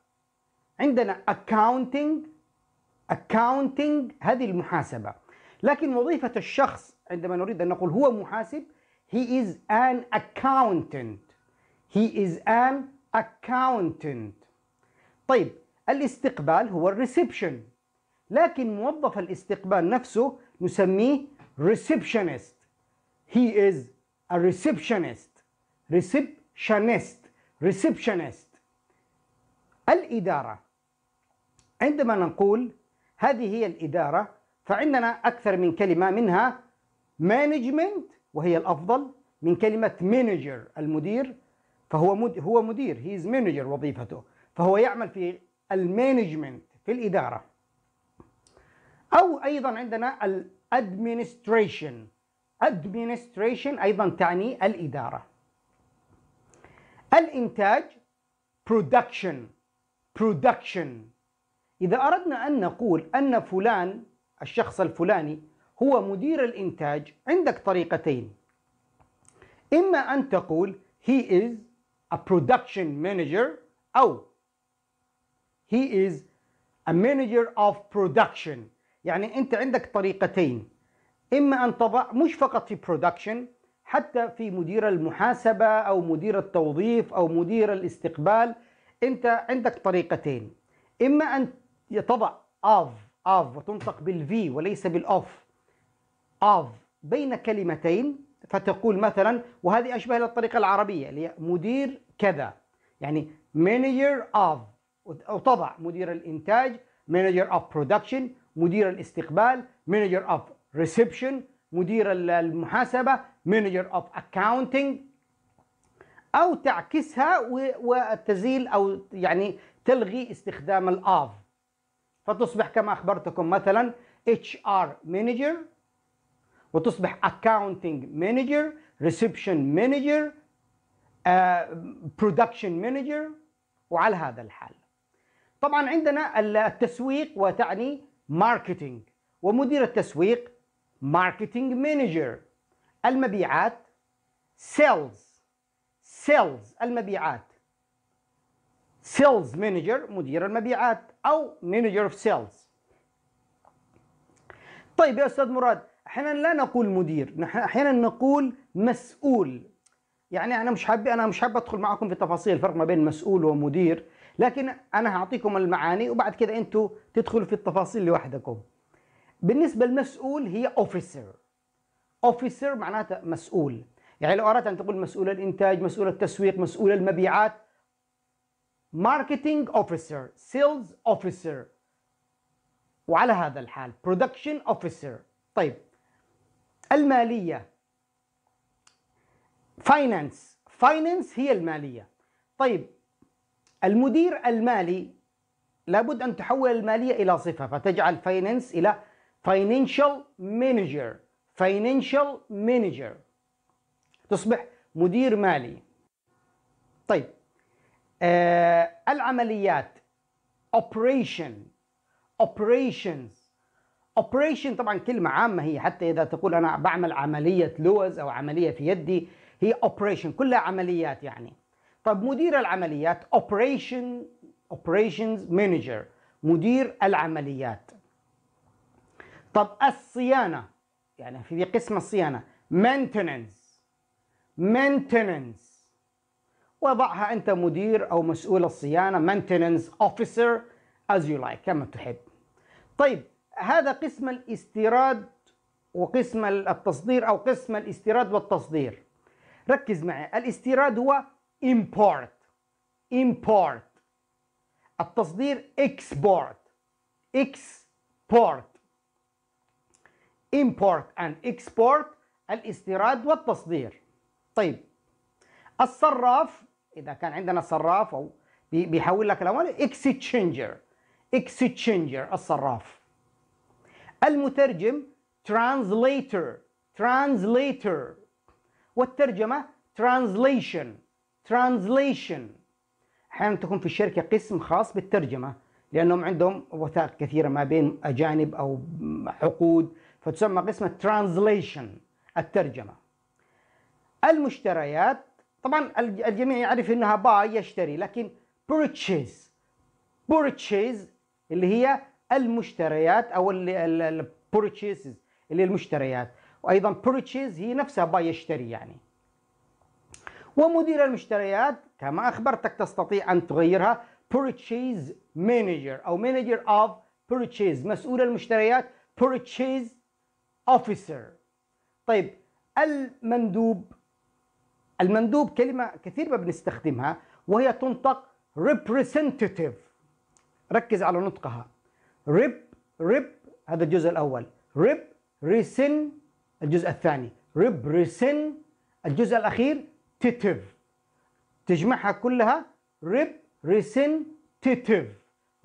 عندنا accounting accounting هذه المحاسبة لكن وظيفة الشخص عندما نريد أن نقول هو محاسب he is an accountant he is an accountant طيب الاستقبال هو الريسبشن لكن موظف الاستقبال نفسه نسميه receptionist he is a receptionist ريسبشنست ريسبشنست الإدارة عندما نقول هذه هي الإدارة فعندنا أكثر من كلمة منها مانجمنت وهي الأفضل من كلمة مانجر المدير فهو مد هو مدير هي از مانجر وظيفته فهو يعمل في المانجمنت في الإدارة أو أيضا عندنا الادمنستريشن ادمنستريشن أيضا تعني الإدارة الإنتاج production production إذا أردنا أن نقول أن فلان الشخص الفلاني هو مدير الإنتاج عندك طريقتين إما أن تقول he is a production manager أو he is a manager of production يعني أنت عندك طريقتين إما أن تضع مش فقط في production حتى في مدير المحاسبة أو مدير التوظيف أو مدير الاستقبال أنت عندك طريقتين إما أن تضع of of وتنطق بالفي وليس بالأوف of بين كلمتين فتقول مثلا وهذه أشبه للطريقة العربية اللي هي مدير كذا يعني manager of وتضع مدير الإنتاج manager of production مدير الاستقبال manager of reception مدير المحاسبة مانجر اوف اكاونتنج او تعكسها وتزيل او يعني تلغي استخدام الاف فتصبح كما اخبرتكم مثلا اتش ار مانجر وتصبح اكاونتنج مانجر ريسبشن مانجر برودكشن مانجر وعلى هذا الحال طبعا عندنا التسويق وتعني ماركتينج ومدير التسويق ماركتينج مانجر المبيعات سيلز سيلز المبيعات سيلز مانجر مدير المبيعات أو مانجر اوف سيلز طيب يا أستاذ مراد أحيانا لا نقول مدير نحن أحيانا نقول مسؤول يعني أنا مش حابب أنا مش حابب أدخل معكم في تفاصيل الفرق ما بين مسؤول ومدير لكن أنا هعطيكم المعاني وبعد كده أنتوا تدخلوا في التفاصيل لوحدكم بالنسبة للمسؤول هي اوفيسر اوفيسر معناتها مسؤول يعني لو اردت ان تقول مسؤول الانتاج مسؤول التسويق مسؤول المبيعات ماركتنج اوفيسر سيلز اوفيسر وعلى هذا الحال برودكشن اوفيسر طيب الماليه فاينانس فاينانس هي الماليه طيب المدير المالي لابد ان تحول الماليه الى صفه فتجعل فاينانس الى فاينانشال مانجر فاينانشال مانجر تصبح مدير مالي طيب آه العمليات اوبريشن اوبريشنز اوبريشن طبعا كلمه عامه هي حتى اذا تقول انا بعمل عمليه لوز او عمليه في يدي هي اوبريشن كلها عمليات يعني طب مدير العمليات اوبريشن اوبريشنز مانجر مدير العمليات طب الصيانه يعني في قسم الصيانه مينتننس مينتننس وضعها انت مدير او مسؤول الصيانه مينتننس اوفيسر از يو لايك كما تحب طيب هذا قسم الاستيراد وقسم التصدير او قسم الاستيراد والتصدير ركز معي الاستيراد هو import import التصدير export export import and export الاستيراد والتصدير طيب الصراف اذا كان عندنا صراف او بيحول لك الاموال اكستشينجر اكستشينجر الصراف المترجم ترانسليتر ترانسليتر والترجمه ترانزليشن ترانزليشن احيانا تكون في الشركه قسم خاص بالترجمه لانهم عندهم وثائق كثيره ما بين اجانب او عقود فتسمى قسم الترانزليشن الترجمة المشتريات طبعا الجميع يعرف انها باي يشتري لكن purchase purchase اللي هي المشتريات او purchases اللي المشتريات وايضا purchase هي نفسها باي يشتري يعني ومدير المشتريات كما اخبرتك تستطيع ان تغيرها purchase manager او manager of purchase مسؤول المشتريات purchase officer طيب المندوب المندوب كلمة كثير ما بنستخدمها وهي تنطق representative ركز على نطقها rep rep هذا الجزء الأول rep resin الجزء الثاني rep resin الجزء الأخير تيتيف تجمعها كلها rep resin تيتيف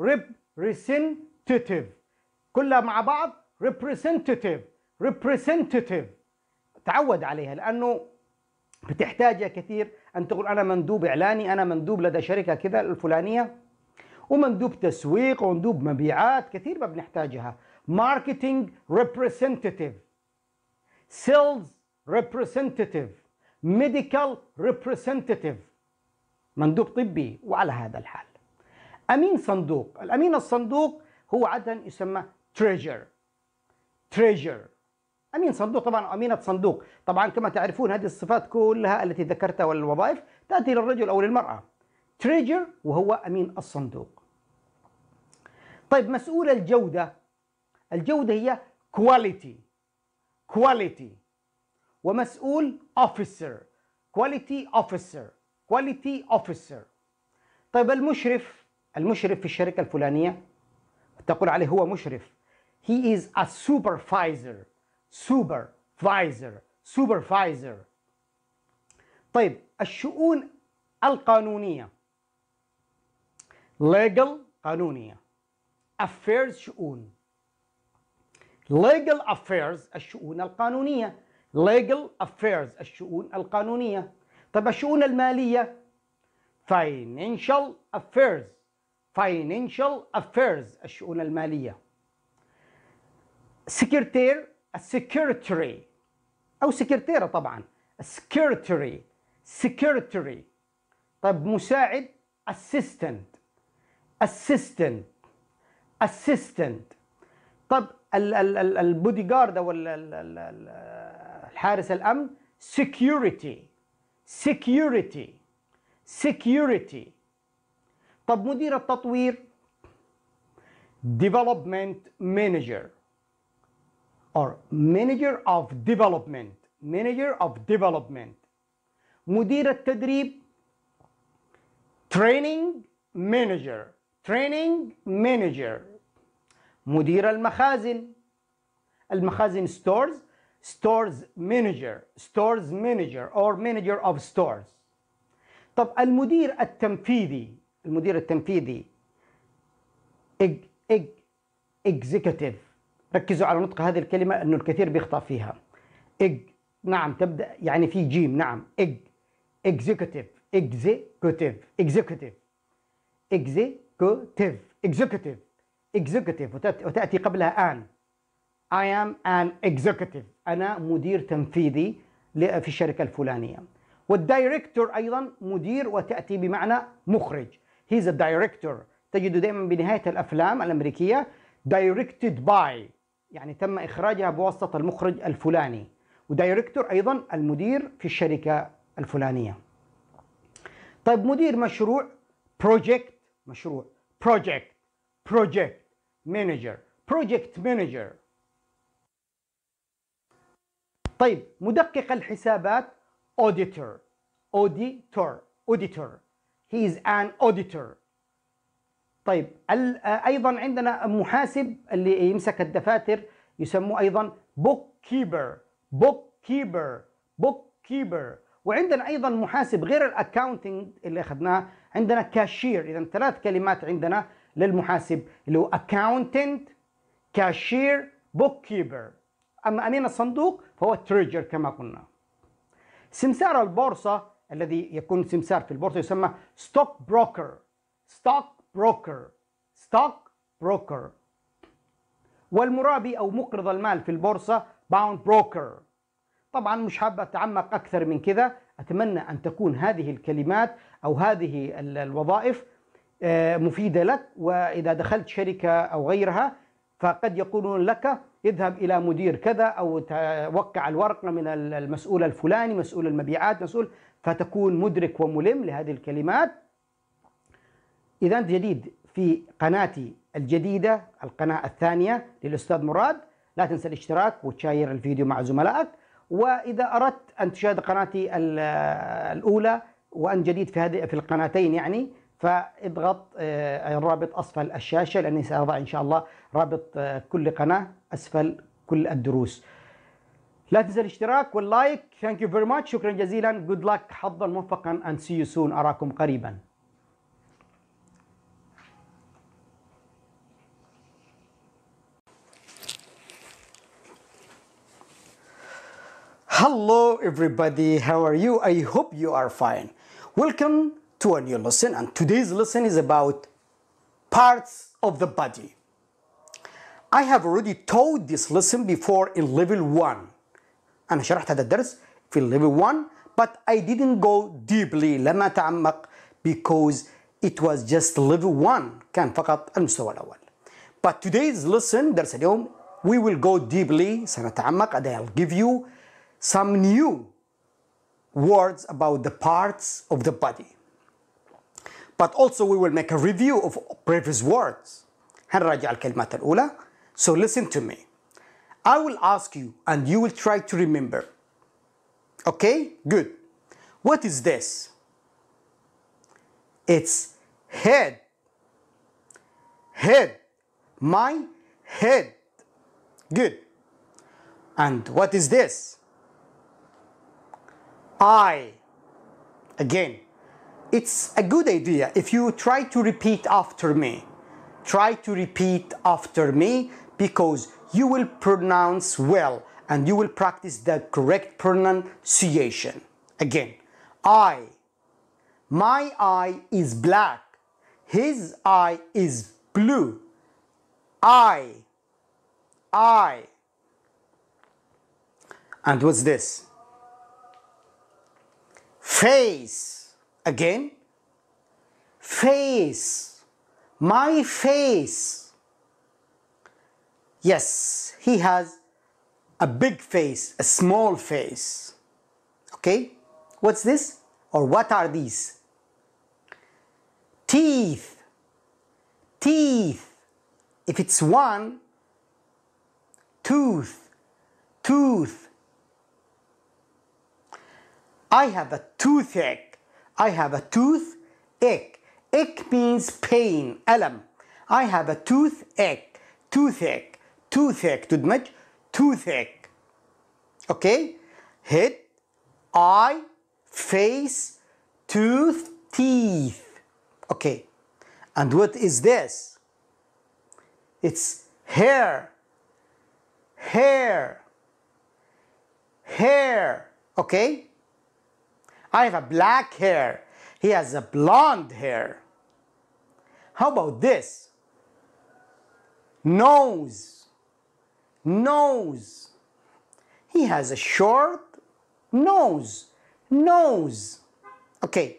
rep resin تيتيف كلها مع بعض representative ريبريزنتيف تعود عليها لانه بتحتاجها كثير ان تقول انا مندوب اعلاني انا مندوب لدى شركه كذا الفلانيه ومندوب تسويق ومندوب مبيعات كثير ما بنحتاجها ماركتنج ريبريزنتيف سيلز ريبريزنتيف ميديكال ريبريزنتيف مندوب طبي وعلى هذا الحال امين صندوق الامين الصندوق هو عاده يسمى تريجر تريجر امين صندوق طبعا امينه صندوق طبعا كما تعرفون هذه الصفات كلها التي ذكرتها والوظائف تاتي للرجل او للمراه تريجر وهو امين الصندوق طيب مسؤول الجوده الجوده هي كواليتي كواليتي ومسؤول اوفيسر كواليتي اوفيسر كواليتي اوفيسر طيب المشرف المشرف في الشركه الفلانيه تقول عليه هو مشرف he is a supervisor supervisor supervisor طيب الشؤون القانونية legal قانونية affairs شؤون legal affairs الشؤون القانونية legal affairs الشؤون القانونية طب الشؤون المالية financial affairs financial affairs الشؤون المالية سكرتير السكرتري أو سكرتيرة طبعا السكرتري سكرتري طيب مساعد assistant assistant assistant طب البودي جارد او الحارس الامن security security security طب مدير التطوير development manager or manager of development manager of development مدير التدريب training manager training manager مدير المخازن المخازن stores stores manager stores manager or manager of stores طب المدير التنفيذي المدير التنفيذي executive ركزوا على نطق هذه الكلمة أنه الكثير بيخطأ فيها إج نعم تبدأ يعني في جيم نعم إج إكزيكوتيف إكزيكوتيف إكزيكوتيف إكزيكوتيف إكزيكوتيف إكزيكوتيف وتأتي قبلها آن I am an executive أنا مدير تنفيذي في الشركة الفلانية والدايركتور أيضا مدير وتأتي بمعنى مخرج He's a director تجد دائما بنهاية الأفلام الأمريكية directed by يعني تم إخراجها بواسطة المخرج الفلاني ودايركتور أيضا المدير في الشركة الفلانية طيب مدير مشروع بروجكت مشروع بروجكت بروجكت مانجر بروجكت مانجر طيب مدقق الحسابات اوديتور اوديتور اوديتور he is an auditor طيب ايضا عندنا محاسب اللي يمسك الدفاتر يسموه ايضا بوك كيبر بوك كيبر بوك كيبر وعندنا ايضا محاسب غير الاكونتنج اللي اخذناه عندنا كاشير اذا ثلاث كلمات عندنا للمحاسب اللي هو اكونتنت كاشير بوك كيبر اما امين الصندوق فهو تريجر كما قلنا سمسار البورصه الذي يكون سمسار في البورصه يسمى ستوك بروكر ستوك بروكر ستوك بروكر والمرابي أو مقرض المال في البورصة باوند بروكر طبعا مش حابة أتعمق أكثر من كذا أتمنى أن تكون هذه الكلمات أو هذه الوظائف آه، مفيدة لك وإذا دخلت شركة أو غيرها فقد يقولون لك اذهب إلى مدير كذا أو توقع الورقة من المسؤول الفلاني مسؤول المبيعات مسؤول فتكون مدرك وملم لهذه الكلمات إذا جديد في قناتي الجديدة القناة الثانية للأستاذ مراد لا تنسى الاشتراك وتشاير الفيديو مع زملائك وإذا أردت أن تشاهد قناتي الأولى وأن جديد في هذه في القناتين يعني فاضغط الرابط آه، أسفل الشاشة لأني سأضع إن شاء الله رابط آه، كل قناة أسفل كل الدروس لا تنسى الاشتراك واللايك ثانك يو فيري ماتش شكرا جزيلا جود لك حظا موفقا ان سي يو سون أراكم قريبا Hello everybody, how are you? I hope you are fine. Welcome to a new lesson and today's lesson is about parts of the body. I have already taught this lesson before in level 1 أنا شرحت هذا الدرس في level 1 but I didn't go deeply لما تعمق because it was just level 1 كان فقط المستوى الأول but today's lesson درس اليوم we will go deeply سنتعمق and I'll give you some new words about the parts of the body. But also we will make a review of previous words. So listen to me. I will ask you and you will try to remember. Okay? Good. What is this? It's head. Head. My head. Good. And what is this? I. Again, it's a good idea if you try to repeat after me. Try to repeat after me because you will pronounce well and you will practice the correct pronunciation. Again, I. My eye is black. His eye is blue. I. I. And what's this? face. Again, face. My face. Yes, he has a big face, a small face. Okay, what's this? Or what are these? Teeth. Teeth. If it's one, tooth, tooth I have a toothache. I have a toothache. Ache means pain, alam. I have a toothache. Toothache. Toothache. تدمج toothache. Okay? Head, eye, face, tooth, teeth. Okay. And what is this? It's hair. Hair. Hair. Okay? I have a black hair. He has a blonde hair. How about this? Nose. Nose. He has a short nose. Nose. Okay.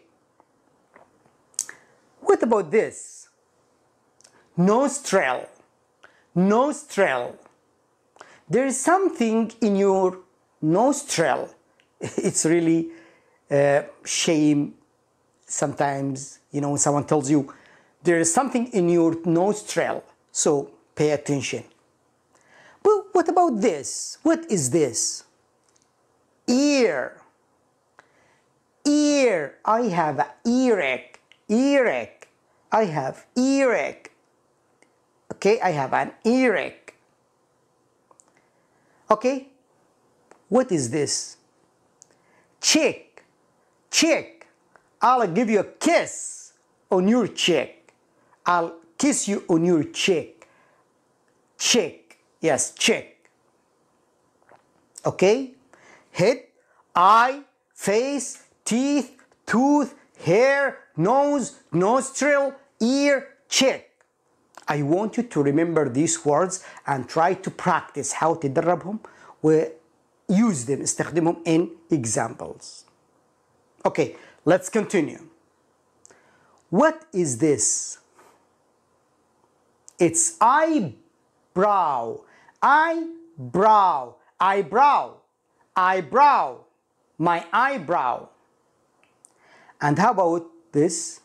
What about this? Nostril. Nostril. There is something in your nostril. It's really uh, shame sometimes you know when someone tells you there is something in your nostril so pay attention but what about this what is this ear ear i have an earache earache i have earache okay i have an earache okay what is this check Chick, I'll give you a kiss on your cheek. I'll kiss you on your cheek. Chick, Yes, chick. Okay? Head, eye, face, teeth, tooth, hair, nose, nostril, ear, cheek. I want you to remember these words and try to practice how to use them استخدمهم in examples. Okay, let's continue. What is this? It's eyebrow, eyebrow, eyebrow, eyebrow, my eyebrow. And how about this?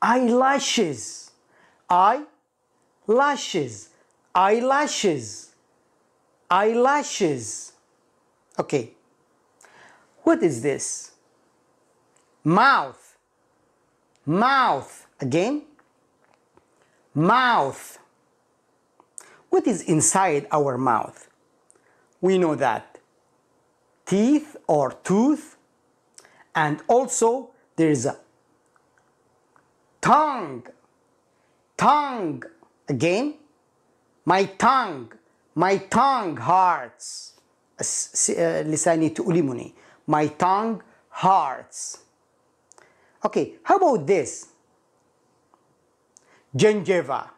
Eyelashes, eyelashes, eyelashes, eyelashes. Okay, what is this? mouth, mouth. Again, mouth. What is inside our mouth? We know that teeth or tooth, and also there is a tongue, tongue. Again, my tongue, my tongue hurts. لساني تؤلمني. Uh, my tongue hurts. Okay, how about this? Genjeva.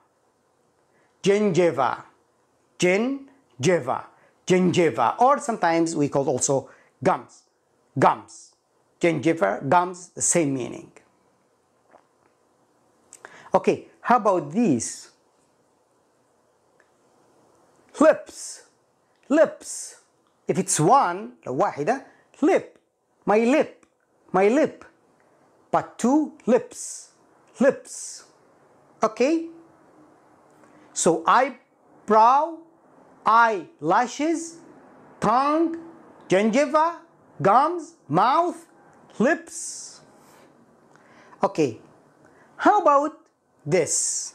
Genjeva. Genjeva. Genjeva. Or sometimes we call also gums. Gums. Genjeva, gums, the same meaning. Okay, how about these? Lips. Lips. If it's one, واحدة, lip. My lip. My lip. But two, lips. Lips. Okay? So eyebrow, eyelashes, tongue, gingiva, gums, mouth, lips. Okay, how about this?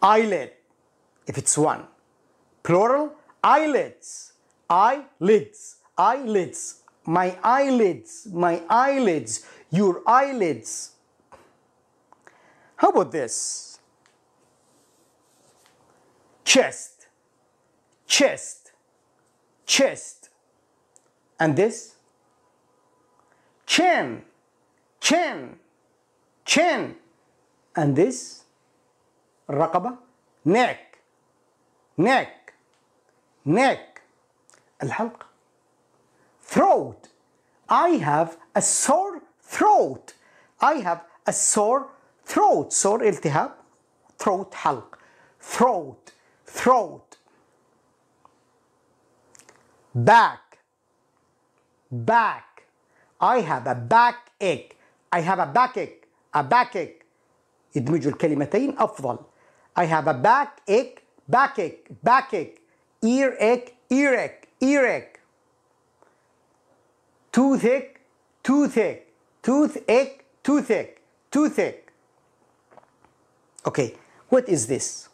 Eyelid, if it's one. Plural, eyelids, eyelids, eyelids, my eyelids, my eyelids, your eyelids. How about this? Chest, chest, chest. And this? Chin, chin, chin. And this? Raqaba, neck, neck, neck. الحلقه throat. I have a sore throat. I have a sore throat. Sore التهاب throat حلق throat throat back back I have a backache I have a backache a backache ادمجوا الكلمتين أفضل I have a backache backache backache earache earache earache toothache, toothache, toothache, toothache, toothache. Okay, what is this?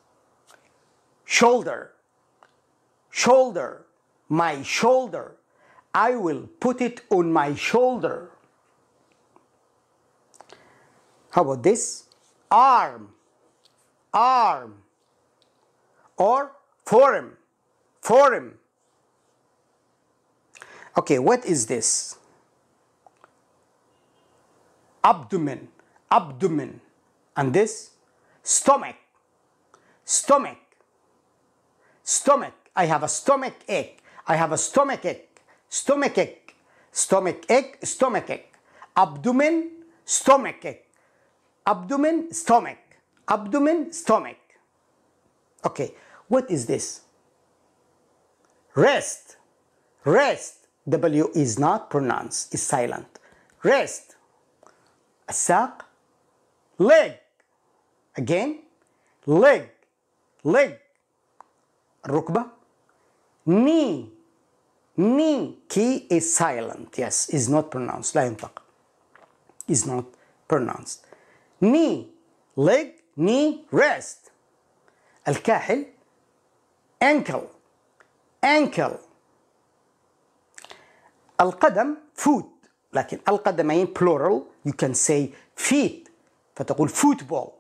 Shoulder, shoulder, my shoulder. I will put it on my shoulder. How about this? Arm, arm, or forearm, forearm. Okay, what is this? Abdomen, abdomen. And this? Stomach, stomach, stomach. I have a stomach ache. I have a stomach ache, stomach ache, stomach ache, stomach ache. Abdomen, stomach ache. Abdomen, stomach. Abdomen, stomach. Okay, what is this? Rest, rest. W is not pronounced, is silent. Rest. Asaq. Leg. Again. Leg. Leg. Rukba. Knee. Knee. Key is silent. Yes, is not pronounced. لا ينطق. Is not pronounced. Knee. Leg. Knee. Rest. الكاحل ankle ankle القدم فوت لكن القدمين plural you can say feet فتقول football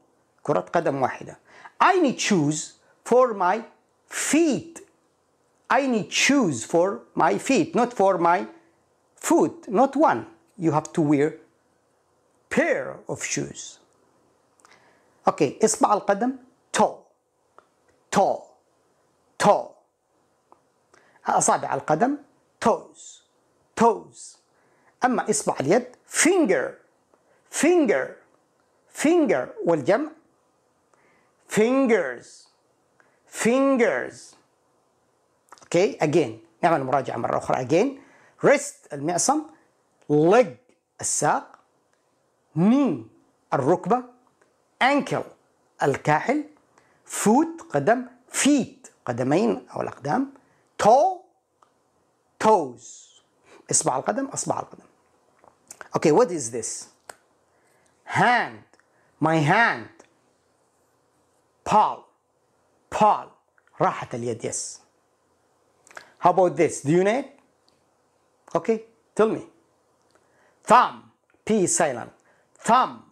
كرة قدم واحدة I need shoes for my feet I need shoes for my feet not for my foot not one you have to wear pair of shoes okay اصبع القدم toe toe toe اصابع القدم toes toes أما إصبع اليد finger finger finger والجمع fingers fingers okay again نعمل مراجعة مرة أخرى again wrist المعصم leg الساق knee الركبة ankle الكاحل foot قدم feet قدمين أو الأقدام toe toes إصبع القدم أصبع القدم Okay, what is this? Hand, my hand. Paul, Paul. راحة اليد, yes. How about this? Do you know Okay, tell me. Thumb, P is silent. Thumb,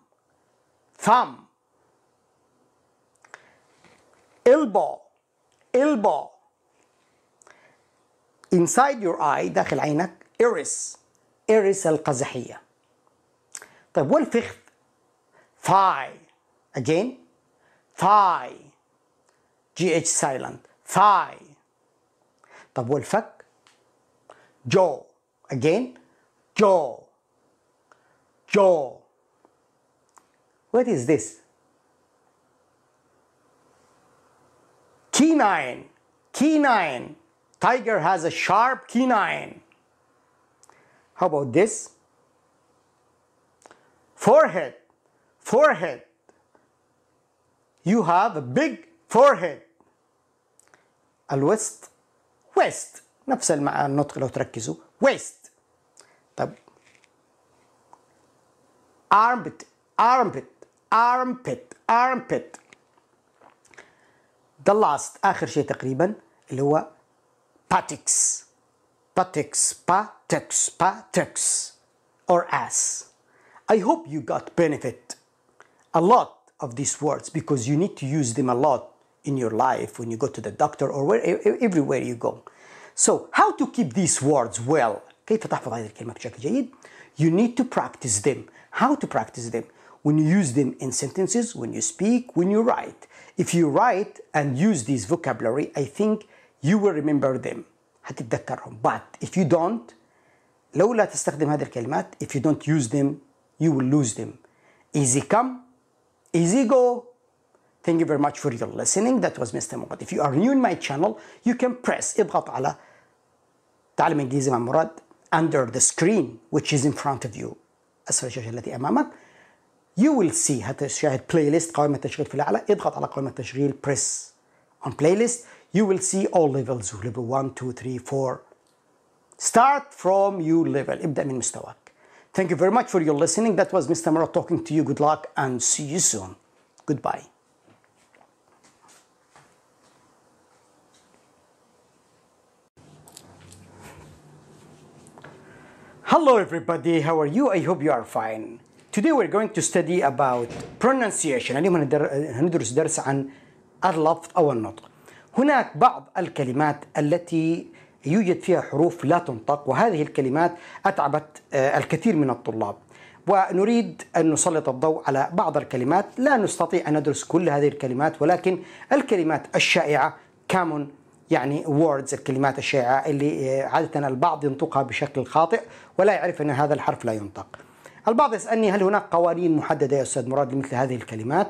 thumb. Elbow, elbow. Inside your eye, داخل عينك iris, إرس القزحية طيب والفخذ thigh again thigh GH silent thigh طب والفك jaw again jaw jaw what is this canine canine tiger has a sharp canine How about this? Forehead. Forehead. You have a big forehead. الوسط. West. نفس النطق لو تركزوا West. طب armpit armpit armpit armpit the last اخر شيء تقريبا اللي هو باتكس patex, patex, patex, or ass. I hope you got benefit a lot of these words because you need to use them a lot in your life when you go to the doctor or where, everywhere you go. So how to keep these words well? كيف تحفظ هذه الكلمة بشكل جيد? You need to practice them. How to practice them? When you use them in sentences, when you speak, when you write. If you write and use this vocabulary, I think you will remember them. هتتذكرهم but if you don't لو لا تستخدم هذه الكلمات if you don't use them you will lose them easy come easy go Thank you very much for your listening. That was Mr. Murad. If you are new in my channel, you can press اضغط على تعلم انجليزي مع مراد under the screen which is in front of you اسفل الشاشه التي امامك. You will see هتشاهد بلاي ليست قائمة تشغيل في الأعلى اضغط على قائمة تشغيل press on playlist you will see all levels of level 1, 2, 3, 4. Start from your level. Thank you very much for your listening. That was Mr. Murat talking to you. Good luck and see you soon. Goodbye. Hello everybody, how are you? I hope you are fine. Today we're going to study about pronunciation. اليوم هندرس درس عن الرفض أو النطق. هناك بعض الكلمات التي يوجد فيها حروف لا تنطق وهذه الكلمات اتعبت آه، الكثير من الطلاب ونريد ان نسلط الضوء على بعض الكلمات لا نستطيع ان ندرس كل هذه الكلمات ولكن الكلمات الشائعه كامون يعني words الكلمات الشائعه اللي آه، عاده البعض ينطقها بشكل خاطئ ولا يعرف ان هذا الحرف لا ينطق البعض يسالني هل هناك قوانين محدده يا استاذ مراد لمثل هذه الكلمات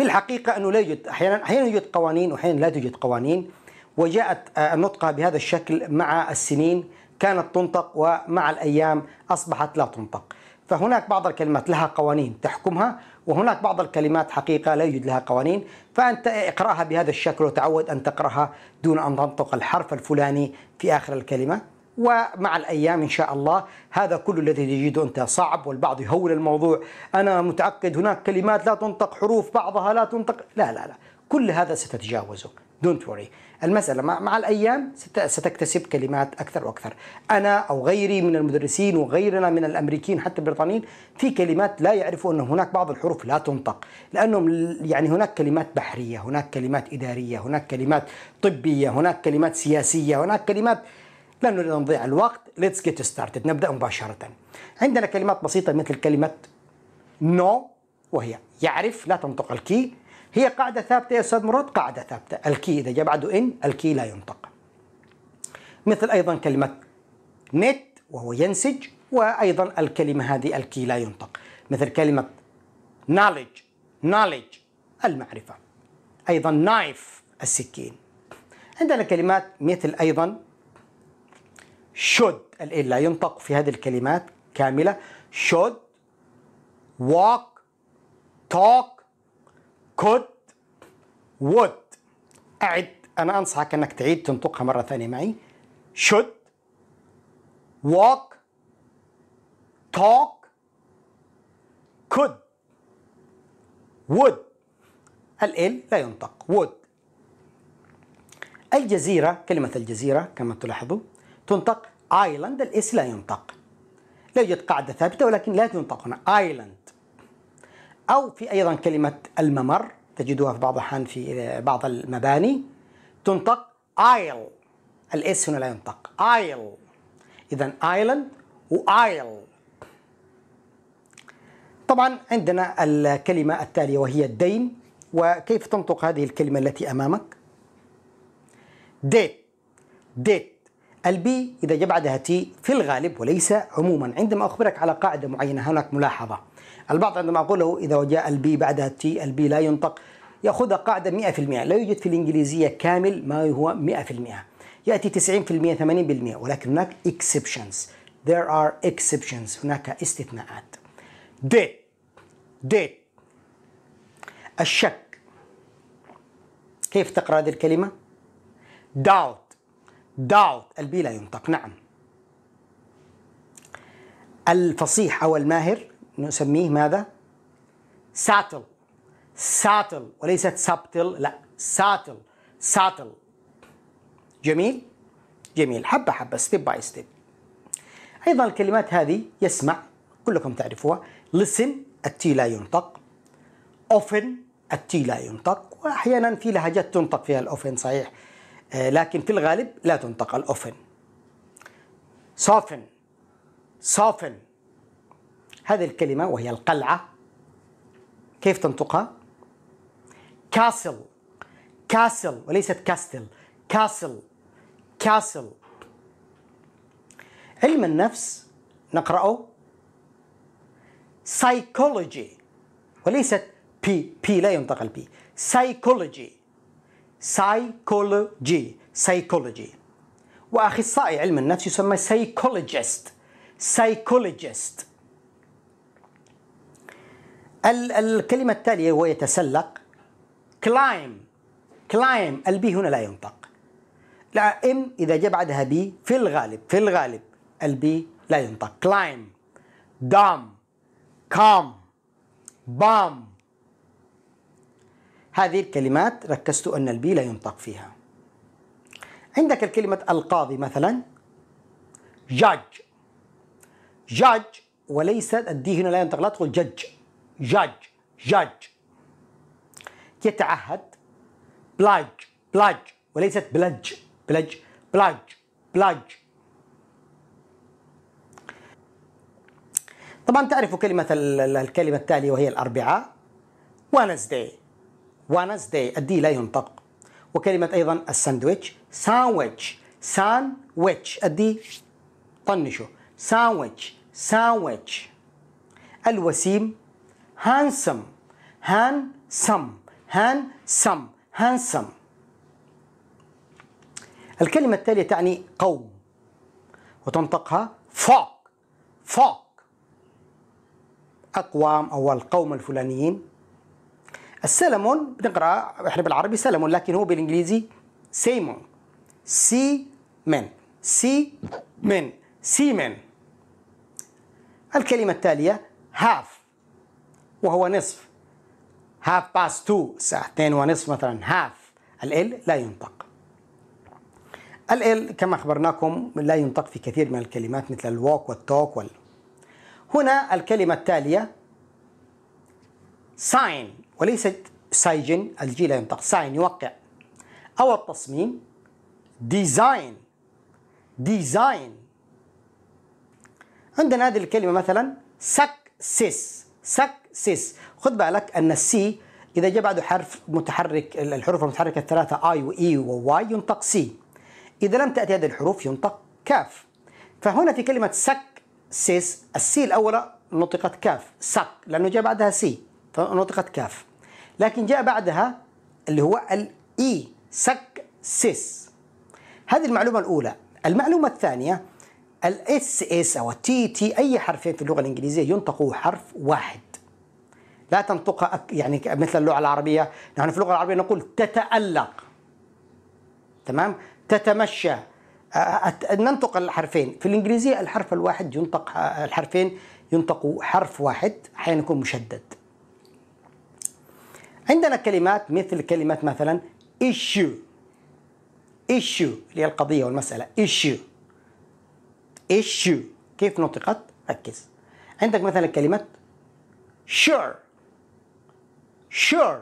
في الحقيقة أنه لا يوجد أحيانا أحيانا يوجد قوانين وأحيانا لا توجد قوانين وجاءت آه، النطقة بهذا الشكل مع السنين كانت تنطق ومع الأيام أصبحت لا تنطق فهناك بعض الكلمات لها قوانين تحكمها وهناك بعض الكلمات حقيقة لا يوجد لها قوانين فأنت اقرأها بهذا الشكل وتعود أن تقرأها دون أن تنطق الحرف الفلاني في آخر الكلمة ومع الأيام إن شاء الله هذا كل الذي تجده أنت صعب والبعض يهول الموضوع أنا متعقد هناك كلمات لا تنطق حروف بعضها لا تنطق لا لا لا كل هذا ستتجاوزه دونت وري المسألة مع الأيام ستكتسب كلمات أكثر وأكثر أنا أو غيري من المدرسين وغيرنا من الأمريكيين حتى البريطانيين في كلمات لا يعرفوا أن هناك بعض الحروف لا تنطق لأنهم يعني هناك كلمات بحرية هناك كلمات إدارية هناك كلمات طبية هناك كلمات سياسية هناك كلمات لا نريد أن نضيع الوقت let's get started نبدأ مباشرة عندنا كلمات بسيطة مثل كلمة no وهي يعرف لا تنطق الكي هي قاعدة ثابتة يا أستاذ مراد قاعدة ثابتة الكي إذا جاء بعده إن الكي لا ينطق مثل أيضا كلمة نت وهو ينسج وأيضا الكلمة هذه الكي لا ينطق مثل كلمة knowledge knowledge المعرفة أيضا knife السكين عندنا كلمات مثل أيضا should لا ينطق في هذه الكلمات كاملة should walk talk could would أعد أنا أنصحك أنك تعيد تنطقها مرة ثانية معي should walk talk could would ال لا ينطق would الجزيرة كلمة الجزيرة كما تلاحظوا تنطق ايلاند الاس لا ينطق لا يوجد قاعدة ثابتة ولكن لا تنطق هنا ايلاند أو في أيضا كلمة الممر تجدوها في بعض الأحيان في بعض المباني تنطق ايل الاس هنا لا ينطق ايل إذا ايلاند وايل طبعا عندنا الكلمة التالية وهي الدين وكيف تنطق هذه الكلمة التي أمامك ديت ديت البي إذا جاء بعدها تي في الغالب وليس عموما عندما أخبرك على قاعدة معينة هناك ملاحظة البعض عندما أقول له إذا جاء البي بعدها تي البي لا ينطق يأخذ قاعدة 100% لا يوجد في الإنجليزية كامل ما هو 100% يأتي 90% 80% ولكن هناك exceptions there are exceptions هناك استثناءات did did الشك كيف تقرأ هذه الكلمة doubt دعوة قلبي لا ينطق نعم الفصيح أو الماهر نسميه ماذا؟ ساتل ساتل وليست سابتل لا ساتل ساتل جميل؟ جميل حبة حبة ستيب باي ستيب أيضا الكلمات هذه يسمع كلكم تعرفوها listen التي لا ينطق often التي لا ينطق وأحيانا في لهجات تنطق فيها الأوفن صحيح آه، لكن في الغالب لا تنطق الأوفن صافن صافن هذه الكلمة وهي القلعة كيف تنطقها؟ كاسل كاسل وليست كاستل كاسل كاسل علم النفس نقرأه سايكولوجي وليست بي بي لا ينطق البي سايكولوجي سايكولوجي سايكولوجي واخصائي علم النفس يسمى سايكولوجيست سايكولوجيست الكلمة التالية هو يتسلق كلايم كلايم البي هنا لا ينطق لا ام اذا جاء بعدها بي في الغالب في الغالب البي لا ينطق كلايم دام كام بام هذه الكلمات ركزت أن البي لا ينطق فيها عندك الكلمة القاضي مثلا جاج جاج وليس الدي هنا لا ينطق لا تقول جج جاج جاج يتعهد بلاج بلاج وليست بلج بلج بلاج بلاج طبعا تعرف كلمة الكلمة التالية وهي الأربعاء ونزداي Wednesday الدي لا ينطق وكلمة أيضا الساندويتش ساندويتش ساندويتش الدي طنشه ساندويتش ساندويتش الوسيم هانسم هانسم هانسم هانسم الكلمة التالية تعني قوم وتنطقها فوق فوق أقوام أو القوم الفلانيين السلمون بنقرا احنا بالعربي سلمون لكن هو بالانجليزي سيمون سي من سي من سي من الكلمة التالية هاف وهو نصف هاف باس تو ساعتين ونصف مثلا هاف ال لا ينطق ال كما أخبرناكم لا ينطق في كثير من الكلمات مثل الووك والتوك وال هنا الكلمة التالية ساين وليست سايجن الجي لا ينطق ساين يوقع أو التصميم ديزاين ديزاين عندنا هذه الكلمة مثلا سكسس سكسس خذ بالك أن السي إذا جاء بعده حرف متحرك الحروف المتحركة الثلاثة آي وإي e وواي ينطق سي إذا لم تأتي هذه الحروف ينطق كاف فهنا في كلمة سك سيس السي الأولى نطقت كاف سك لأنه جاء بعدها سي فنطقت كاف لكن جاء بعدها اللي هو الإي e، سك سيس هذه المعلومة الأولى المعلومة الثانية الاس اس او التي تي اي حرفين في اللغه الانجليزيه ينطقوا حرف واحد لا تنطقها يعني مثل اللغه العربيه نحن في اللغه العربيه نقول تتالق تمام تتمشى ننطق الحرفين في الانجليزيه الحرف الواحد ينطق الحرفين ينطقوا حرف واحد احيانا يكون مشدد عندنا كلمات مثل كلمة مثلا issue issue اللي هي القضية والمسألة issue issue كيف نطقت؟ ركز عندك مثلا كلمة sure sure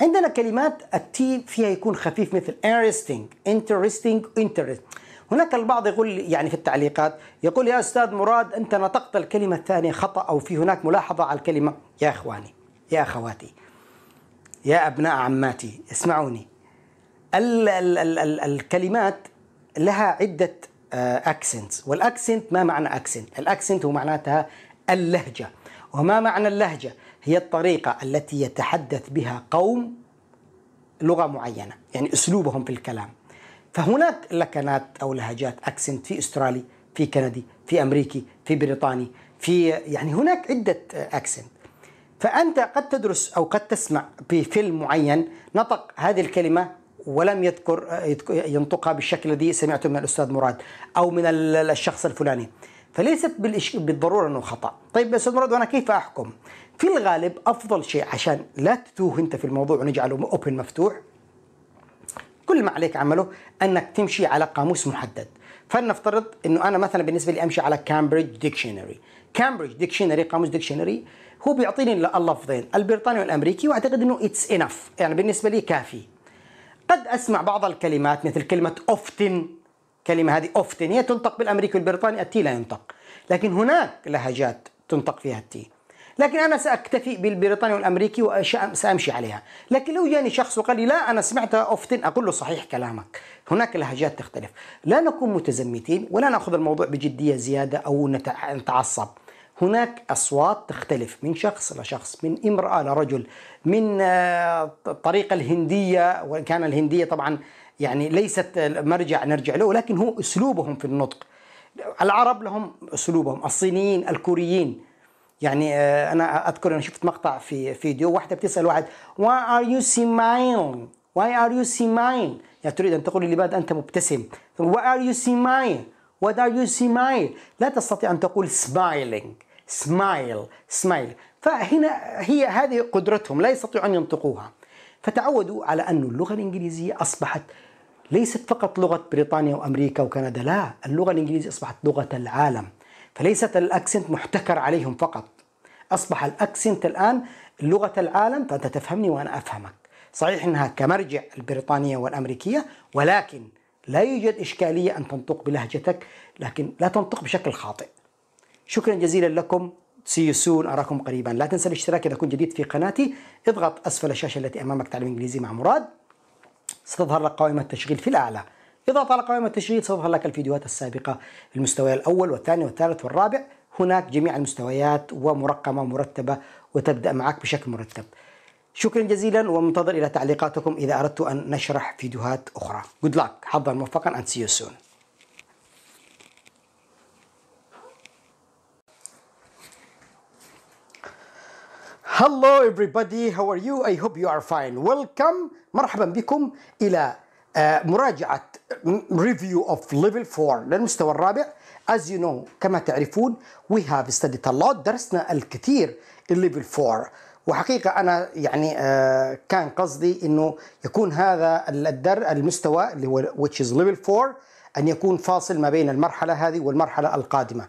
عندنا كلمات التي فيها يكون خفيف مثل interesting interesting interest هناك البعض يقول يعني في التعليقات يقول يا استاذ مراد انت نطقت الكلمه الثانيه خطا او في هناك ملاحظه على الكلمه يا اخواني يا أخواتي يا أبناء عماتي اسمعوني ال ال ال ال الكلمات لها عدة أكسنتس آه، والأكسنت ما معنى أكسنت؟ الأكسنت هو معناتها اللهجة وما معنى اللهجة؟ هي الطريقة التي يتحدث بها قوم لغة معينة يعني أسلوبهم في الكلام فهناك لكنات أو لهجات أكسنت في أسترالي في كندي في أمريكي في بريطاني في يعني هناك عدة أكسنت آه، فأنت قد تدرس أو قد تسمع بفيلم معين نطق هذه الكلمة ولم يذكر ينطقها بالشكل الذي سمعته من الأستاذ مراد أو من الشخص الفلاني فليست بالضروره انه خطا طيب يا استاذ مراد وانا كيف احكم في الغالب افضل شيء عشان لا تتوه انت في الموضوع ونجعله اوبن مفتوح كل ما عليك عمله انك تمشي على قاموس محدد فلنفترض انه انا مثلا بالنسبه لي امشي على كامبريدج ديكشنري كامبريدج ديكشنري قاموس ديكشنري هو بيعطيني اللفظين البريطاني والامريكي واعتقد انه اتس انف يعني بالنسبه لي كافي قد اسمع بعض الكلمات مثل كلمه اوفتن كلمه هذه اوفتن هي تنطق بالامريكي والبريطاني التي لا ينطق لكن هناك لهجات تنطق فيها التي لكن انا ساكتفي بالبريطاني والامريكي وسامشي عليها لكن لو جاني شخص وقال لي لا انا سمعت اوفتن اقول له صحيح كلامك هناك لهجات تختلف لا نكون متزمتين ولا ناخذ الموضوع بجديه زياده او نتعصب هناك أصوات تختلف من شخص لشخص من امرأة لرجل من الطريقة آه، الهندية وإن كان الهندية طبعا يعني ليست مرجع نرجع له لكن هو أسلوبهم في النطق العرب لهم أسلوبهم الصينيين الكوريين يعني آه، أنا أذكر أنا شفت مقطع في فيديو واحدة بتسأل واحد Why are you smiling? Why are you smiling? يعني تريد أن تقول لماذا أنت مبتسم Why are you smiling? What are you smiling? لا تستطيع أن تقول smiling سمايل سمايل فهنا هي هذه قدرتهم لا يستطيعوا أن ينطقوها فتعودوا على أن اللغة الإنجليزية أصبحت ليست فقط لغة بريطانيا وأمريكا وكندا لا اللغة الإنجليزية أصبحت لغة العالم فليست الأكسنت محتكر عليهم فقط أصبح الأكسنت الآن لغة العالم فأنت تفهمني وأنا أفهمك صحيح أنها كمرجع البريطانية والأمريكية ولكن لا يوجد إشكالية أن تنطق بلهجتك لكن لا تنطق بشكل خاطئ شكرا جزيلا لكم سي سون اراكم قريبا لا تنسى الاشتراك اذا كنت جديد في قناتي اضغط اسفل الشاشه التي امامك تعلم انجليزي مع مراد ستظهر لك قائمه التشغيل في الاعلى اضغط على قائمه التشغيل ستظهر لك الفيديوهات السابقه المستوى الاول والثاني والثالث والرابع هناك جميع المستويات ومرقمه مرتبه وتبدا معك بشكل مرتب شكرا جزيلا ومنتظر الى تعليقاتكم اذا اردت ان نشرح فيديوهات اخرى good luck حظا موفقا and see you soon Hello everybody, how are you? I hope you are fine. Welcome, مرحبا بكم إلى آه, مراجعة review of level 4 للمستوى الرابع. As you know, كما تعرفون, we have studied a lot. درسنا الكثير level 4. وحقيقة أنا يعني آه, كان قصدي إنه يكون هذا الدر المستوى اللي هو which is level 4 أن يكون فاصل ما بين المرحلة هذه والمرحلة القادمة.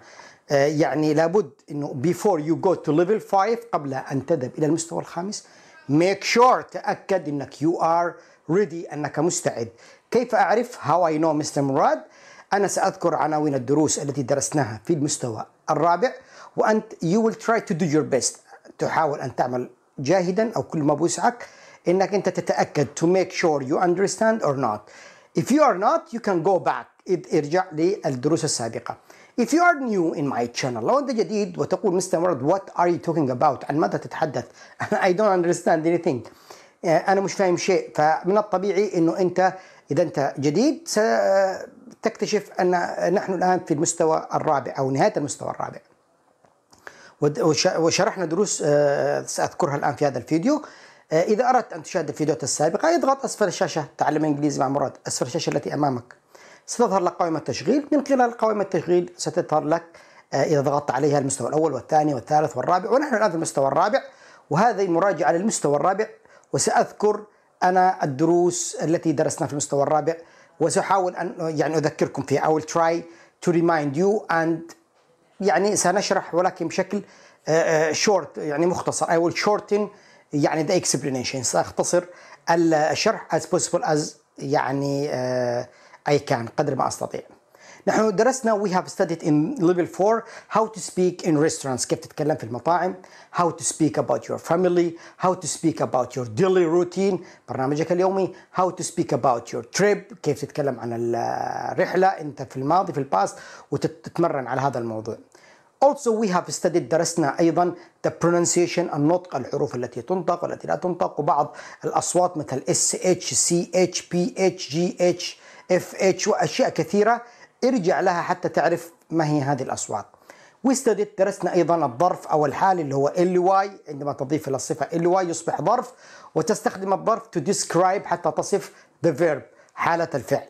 آه، يعني لابد انه before you go to level 5 قبل ان تذهب الى المستوى الخامس make sure تاكد انك you are ready انك مستعد كيف اعرف how I know Mr. مراد انا ساذكر عناوين الدروس التي درسناها في المستوى الرابع وانت you will try to do your best تحاول ان تعمل جاهدا او كل ما بوسعك انك انت تتاكد to make sure you understand or not if you are not you can go back ارجع للدروس السابقه If you are new in my channel لو أنت جديد وتقول مستر مرض what are you talking about عن ماذا تتحدث I don't understand anything آه، أنا مش فاهم شيء فمن الطبيعي أنه أنت إذا أنت جديد ستكتشف أن نحن الآن في المستوى الرابع أو نهاية المستوى الرابع وشرحنا دروس آه، سأذكرها الآن في هذا الفيديو آه، إذا أردت أن تشاهد الفيديوهات السابقة اضغط أسفل الشاشة تعلم الإنجليزي مع مراد أسفل الشاشة التي أمامك ستظهر لك قائمة تشغيل من خلال قائمة التشغيل ستظهر لك آه، إذا ضغطت عليها المستوى الأول والثاني والثالث والرابع ونحن الآن في المستوى الرابع وهذه مراجعة للمستوى الرابع وسأذكر أنا الدروس التي درسنا في المستوى الرابع وسأحاول أن يعني أذكركم فيها I will try to remind you and يعني سنشرح ولكن بشكل شورت آه، آه، يعني مختصر I will shorten يعني the explanation سأختصر الشرح as possible as يعني I can قدر ما أستطيع نحن درسنا we have studied in level 4 how to speak in restaurants كيف تتكلم في المطاعم how to speak about your family how to speak about your daily routine برنامجك اليومي how to speak about your trip كيف تتكلم عن الرحلة أنت في الماضي في الباست وتتمرن على هذا الموضوع Also we have studied درسنا أيضا the pronunciation النطق الحروف التي تنطق والتي لا تنطق وبعض الأصوات مثل SH, CH, PH, GH اف اتش واشياء كثيره ارجع لها حتى تعرف ما هي هذه الاصوات واستدت درسنا ايضا الظرف او الحال اللي هو ال واي عندما تضيف الى الصفه ال واي يصبح ظرف وتستخدم الظرف تو ديسكرايب حتى تصف ذا فيرب حاله الفعل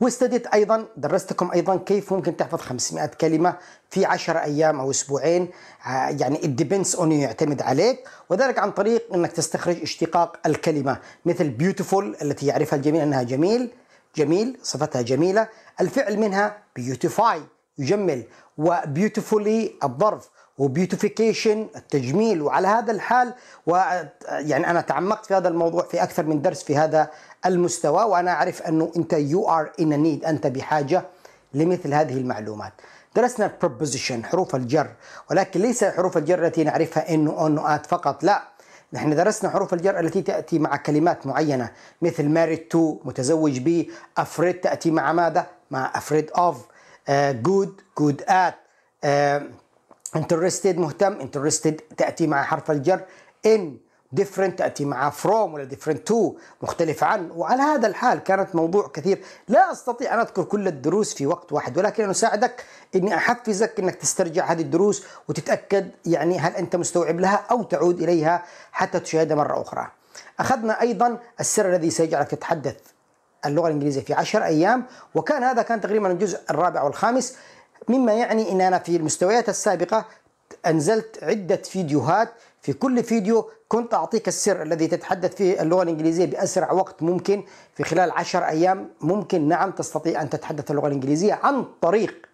واستديت ايضا درستكم ايضا كيف ممكن تحفظ 500 كلمه في 10 ايام او اسبوعين آه، يعني الديبنس اون يعتمد عليك وذلك عن طريق انك تستخرج اشتقاق الكلمه مثل بيوتيفول التي يعرفها الجميع انها جميل جميل صفتها جميله الفعل منها بيوتيفاي يجمل وبيوتيفولي الظرف وبيوتيفيكيشن التجميل وعلى هذا الحال و يعني انا تعمقت في هذا الموضوع في اكثر من درس في هذا المستوى وانا اعرف انه انت يو ار ان نيد انت بحاجه لمثل هذه المعلومات. درسنا البروبوزيشن حروف الجر ولكن ليس حروف الجر التي نعرفها انه اون ات فقط لا نحن درسنا حروف الجر التي تأتي مع كلمات معينة مثل married to متزوج بي افريد تأتي مع ماذا؟ مع افريد اوف جود جود ات interested مهتم interested تأتي مع حرف الجر in different تأتي مع from ولا different to مختلف عن وعلى هذا الحال كانت موضوع كثير لا أستطيع أن أذكر كل الدروس في وقت واحد ولكن أنا أساعدك أني أحفزك أنك تسترجع هذه الدروس وتتأكد يعني هل أنت مستوعب لها أو تعود إليها حتى تشاهدها مرة أخرى أخذنا أيضا السر الذي سيجعلك تتحدث اللغة الإنجليزية في عشر أيام وكان هذا كان تقريبا الجزء الرابع والخامس مما يعني ان انا في المستويات السابقه انزلت عده فيديوهات في كل فيديو كنت اعطيك السر الذي تتحدث فيه اللغه الانجليزيه باسرع وقت ممكن في خلال 10 ايام ممكن نعم تستطيع ان تتحدث اللغه الانجليزيه عن طريق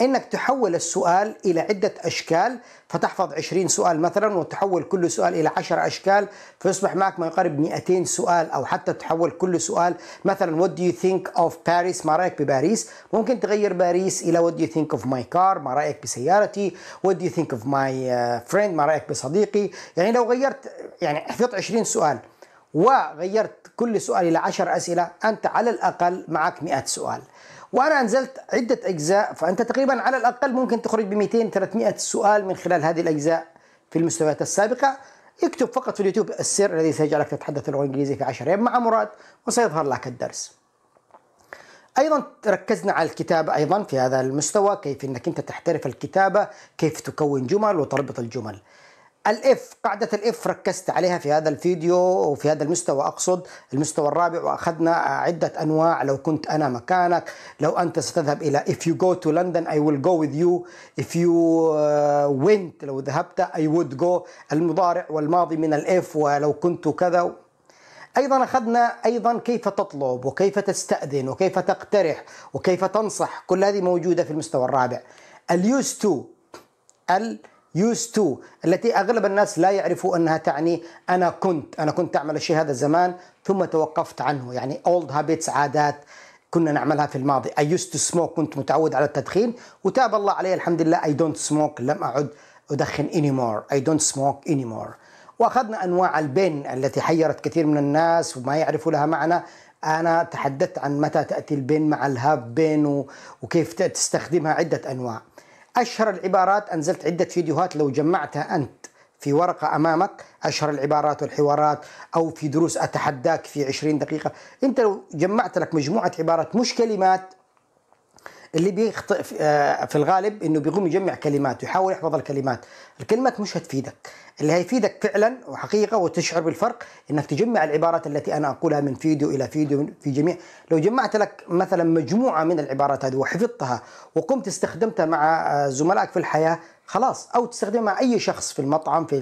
انك تحول السؤال الى عده اشكال فتحفظ 20 سؤال مثلا وتحول كل سؤال الى 10 اشكال فيصبح معك ما يقارب 200 سؤال او حتى تحول كل سؤال مثلا what do you think of Paris ما رايك بباريس ممكن تغير باريس الى what do you think of my car ما رايك بسيارتي what do you think of my آه، friend ما رايك بصديقي يعني لو غيرت يعني حفظت 20 سؤال وغيرت كل سؤال الى 10 اسئله انت على الاقل معك 100 سؤال وانا انزلت عده اجزاء فانت تقريبا على الاقل ممكن تخرج ب 200 300 سؤال من خلال هذه الاجزاء في المستويات السابقه اكتب فقط في اليوتيوب السر الذي سيجعلك تتحدث اللغه الانجليزيه في 10 ايام مع مراد وسيظهر لك الدرس. ايضا ركزنا على الكتابه ايضا في هذا المستوى كيف انك انت تحترف الكتابه، كيف تكون جمل وتربط الجمل. الاف قاعده الاف ركزت عليها في هذا الفيديو وفي هذا المستوى اقصد المستوى الرابع واخذنا عده انواع لو كنت انا مكانك لو انت ستذهب الى if you go to London I will go with you if you آه، went لو ذهبت I would go المضارع والماضي من الاف ولو كنت كذا ايضا اخذنا ايضا كيف تطلب وكيف تستاذن وكيف تقترح وكيف تنصح كل هذه موجوده في المستوى الرابع اليوز تو ال used to التي أغلب الناس لا يعرفوا أنها تعني أنا كنت أنا كنت أعمل الشيء هذا زمان ثم توقفت عنه يعني old habits عادات كنا نعملها في الماضي I used to smoke كنت متعود على التدخين وتاب الله علي الحمد لله I don't smoke لم أعد أدخن anymore I don't smoke anymore وأخذنا أنواع البن التي حيرت كثير من الناس وما يعرفوا لها معنى أنا تحدثت عن متى تأتي البن مع الهاب بن وكيف تستخدمها عدة أنواع أشهر العبارات أنزلت عدة فيديوهات لو جمعتها أنت في ورقة أمامك أشهر العبارات والحوارات أو في دروس أتحداك في 20 دقيقة أنت لو جمعت لك مجموعة عبارات مش كلمات اللي بيخطئ آه، في الغالب انه بيقوم يجمع كلمات ويحاول يحفظ الكلمات الكلمات مش هتفيدك اللي هيفيدك فعلا وحقيقه وتشعر بالفرق انك تجمع العبارات التي انا اقولها من فيديو الى فيديو في جميع لو جمعت لك مثلا مجموعه من العبارات هذه وحفظتها وقمت استخدمتها مع آه، زملائك في الحياه خلاص او تستخدمها مع اي شخص في المطعم في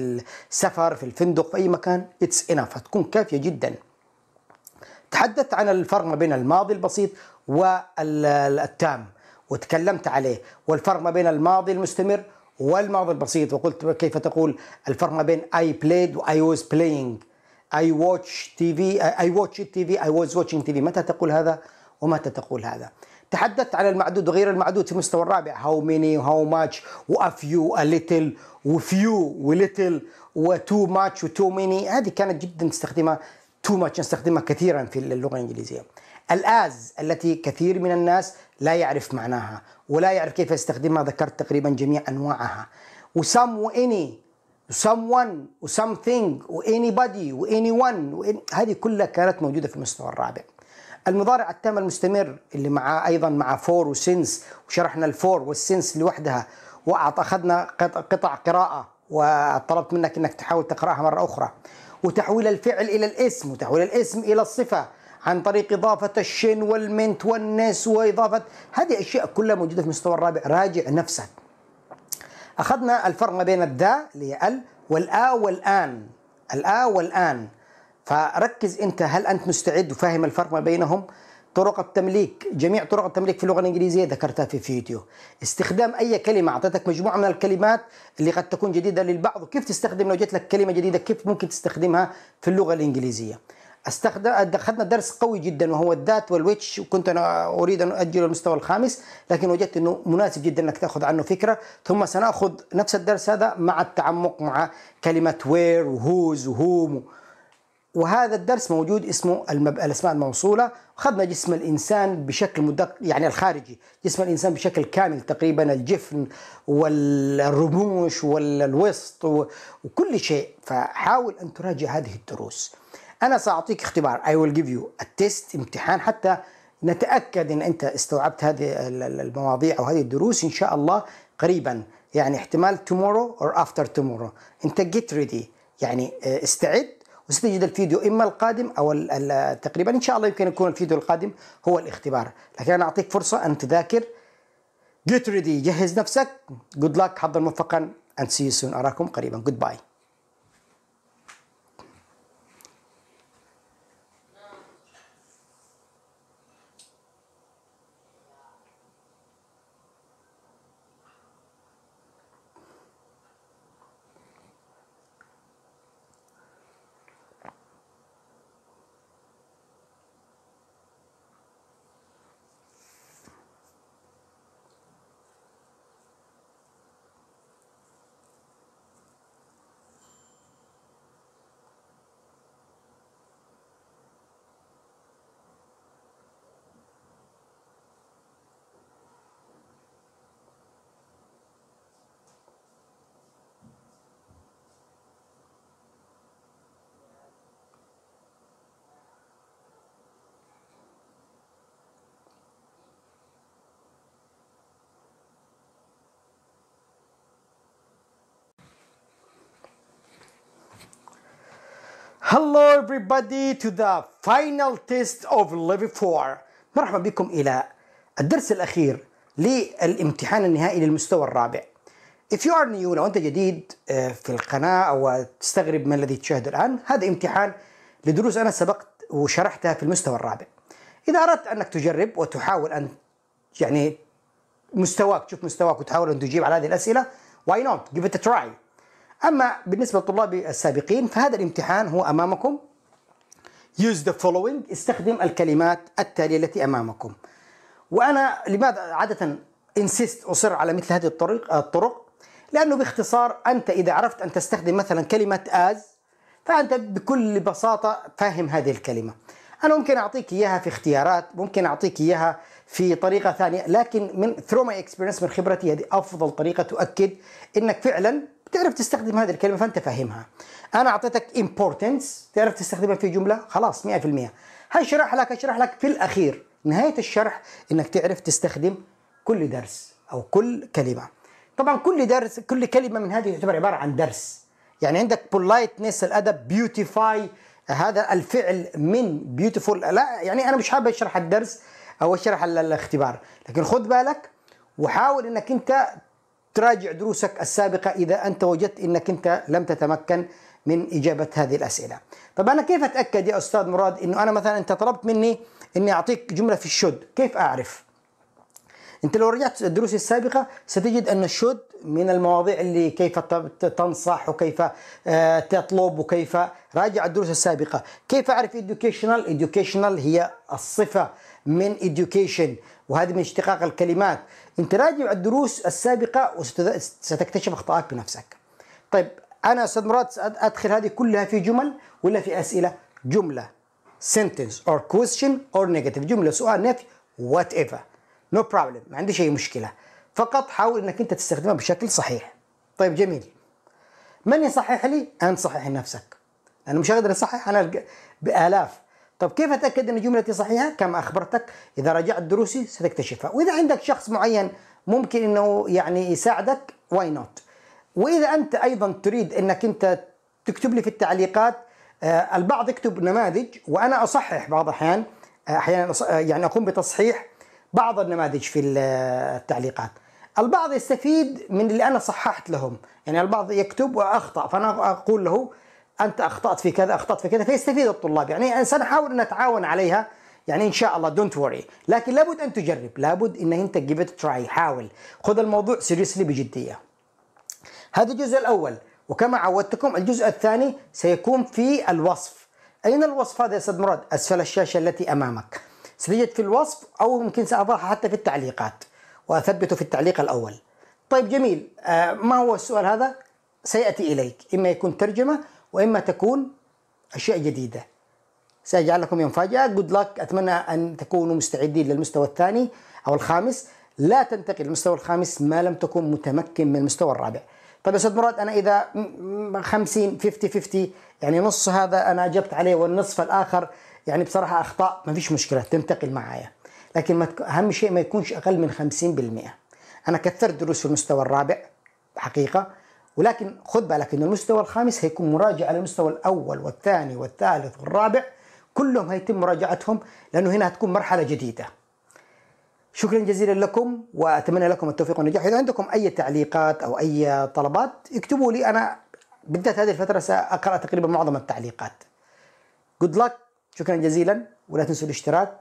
السفر في الفندق في اي مكان اتس انف هتكون كافيه جدا تحدثت عن الفرق ما بين الماضي البسيط والتام آه، وتكلمت عليه والفرق ما بين الماضي المستمر والماضي البسيط وقلت كيف تقول الفرق ما بين I played و I was playing I watch TV I watch TV I was watching TV متى تقول هذا ومتى تقول هذا تحدثت على المعدود وغير المعدود في المستوى الرابع how many how much و a few a little و few و little و too much و too many هذه كانت جدا تستخدمها too much نستخدمها كثيرا في اللغة الإنجليزية الآز التي كثير من الناس لا يعرف معناها ولا يعرف كيف يستخدمها ذكرت تقريبا جميع أنواعها وسم وإني واني بادي واني ون هذه كلها كانت موجوده في المستوى الرابع. المضارع التام المستمر اللي مع ايضا مع فور وسنس وشرحنا الفور والسنس لوحدها واخذنا قطع قراءه وطلبت منك انك تحاول تقراها مره اخرى وتحويل الفعل الى الاسم وتحويل الاسم الى الصفه عن طريق إضافة الشن والمنت والنس وإضافة هذه أشياء كلها موجودة في المستوى الرابع راجع نفسك أخذنا الفرق ما بين الذا اللي هي ال والآ والآن الآ والآن فركز أنت هل أنت مستعد وفاهم الفرق ما بينهم طرق التمليك جميع طرق التمليك في اللغة الإنجليزية ذكرتها في فيديو استخدام أي كلمة أعطيتك مجموعة من الكلمات اللي قد تكون جديدة للبعض وكيف تستخدم لو جت لك كلمة جديدة كيف ممكن تستخدمها في اللغة الإنجليزية استخدم اخذنا درس قوي جدا وهو الذات والويتش وكنت انا اريد ان اجله المستوى الخامس لكن وجدت انه مناسب جدا انك تاخذ عنه فكره ثم سناخذ نفس الدرس هذا مع التعمق مع كلمه وير وهوز وهوم وهذا الدرس موجود اسمه المب... الاسماء الموصوله اخذنا جسم الانسان بشكل مدق... يعني الخارجي جسم الانسان بشكل كامل تقريبا الجفن والرموش والوسط و... وكل شيء فحاول ان تراجع هذه الدروس انا ساعطيك اختبار اي ويل جيف يو تيست امتحان حتى نتاكد ان انت استوعبت هذه المواضيع او هذه الدروس ان شاء الله قريبا يعني احتمال تومورو or افتر تومورو انت جيت ريدي يعني آه، استعد وستجد الفيديو اما القادم او تقريبا ان شاء الله يمكن يكون الفيديو القادم هو الاختبار لكن انا اعطيك فرصه ان تذاكر جيت ريدي جهز نفسك جود لك حظا موفقا and see you soon اراكم قريبا جود باي Hello everybody to the final test of level 4 مرحبا بكم إلى الدرس الأخير للامتحان النهائي للمستوى الرابع If you are new لو أنت جديد آه، في القناة أو تستغرب ما الذي تشاهده الآن هذا امتحان لدروس أنا سبقت وشرحتها في المستوى الرابع إذا أردت أنك تجرب وتحاول أن يعني مستواك تشوف مستواك وتحاول أن تجيب على هذه الأسئلة why not give it a try أما بالنسبة للطلاب السابقين فهذا الامتحان هو أمامكم use the following استخدم الكلمات التالية التي أمامكم وأنا لماذا عادة insist أصر على مثل هذه الطرق الطرق لأنه باختصار أنت إذا عرفت أن تستخدم مثلا كلمة as فأنت بكل بساطة فاهم هذه الكلمة أنا ممكن أعطيك إياها في اختيارات ممكن أعطيك إياها في طريقة ثانية لكن من through my experience من خبرتي هذه أفضل طريقة تؤكد أنك فعلا تعرف تستخدم هذه الكلمه فانت فاهمها انا اعطيتك امبورتنس تعرف تستخدمها في جمله خلاص 100% شرح لك اشرح لك في الاخير نهايه الشرح انك تعرف تستخدم كل درس او كل كلمه طبعا كل درس كل كلمه من هذه تعتبر عباره عن درس يعني عندك بولايتنس الادب بيوتيفاي هذا الفعل من بيوتيفول لا يعني انا مش حابب اشرح الدرس او اشرح الاختبار لكن خذ بالك وحاول انك انت تراجع دروسك السابقة إذا أنت وجدت أنك أنت لم تتمكن من إجابة هذه الأسئلة طب أنا كيف أتأكد يا أستاذ مراد أنه أنا مثلا أنت طلبت مني أني أعطيك جملة في الشد كيف أعرف أنت لو رجعت الدروس السابقة ستجد أن الشد من المواضيع اللي كيف تنصح وكيف آه، تطلب وكيف راجع الدروس السابقة كيف أعرف educational educational هي الصفة من education وهذه من اشتقاق الكلمات انت راجع الدروس السابقه وستكتشف اخطائك بنفسك طيب انا استاذ مراد ادخل هذه كلها في جمل ولا في اسئله جمله sentence or question or negative جمله سؤال نفي وات ايفر نو بروبلم ما عنديش اي مشكله فقط حاول انك انت تستخدمها بشكل صحيح طيب جميل من يصحح لي انت صحح لنفسك انا مش قادر اصحح انا بالاف طب كيف اتاكد ان جملتي صحيحه؟ كما اخبرتك اذا راجعت دروسي ستكتشفها، واذا عندك شخص معين ممكن انه يعني يساعدك واي نوت. واذا انت ايضا تريد انك انت تكتب لي في التعليقات آه، البعض يكتب نماذج وانا اصحح بعض الاحيان آه، احيانا آه، يعني اقوم بتصحيح بعض النماذج في التعليقات. البعض يستفيد من اللي انا صححت لهم، يعني البعض يكتب واخطا فانا اقول له انت اخطات في كذا اخطات في كذا فيستفيد الطلاب يعني سنحاول ان نتعاون عليها يعني ان شاء الله دونت وري لكن لابد ان تجرب لابد ان انت جيب تراي حاول خذ الموضوع سيريسلي بجديه هذا الجزء الاول وكما عودتكم الجزء الثاني سيكون في الوصف اين الوصف هذا يا استاذ مراد اسفل الشاشه التي امامك ستجد في الوصف او ممكن ساضعها حتى في التعليقات واثبته في التعليق الاول طيب جميل آه، ما هو السؤال هذا سياتي اليك اما يكون ترجمه وإما تكون أشياء جديدة لكم يوم فاجأة جود لك أتمنى أن تكونوا مستعدين للمستوى الثاني أو الخامس لا تنتقل للمستوى الخامس ما لم تكن متمكن من المستوى الرابع طيب يا استاذ مراد انا اذا 50 50 50 يعني نص هذا انا اجبت عليه والنصف الاخر يعني بصراحه اخطاء ما فيش مشكله تنتقل معايا لكن ما اهم شيء ما يكونش اقل من 50% انا كثرت دروس في المستوى الرابع حقيقه ولكن خذ بالك ان المستوى الخامس هيكون مراجعه للمستوى الاول والثاني والثالث والرابع كلهم هيتم مراجعتهم لانه هنا هتكون مرحله جديده. شكرا جزيلا لكم واتمنى لكم التوفيق والنجاح اذا عندكم اي تعليقات او اي طلبات اكتبوا لي انا بالذات هذه الفتره ساقرا تقريبا معظم التعليقات. جود لك شكرا جزيلا ولا تنسوا الاشتراك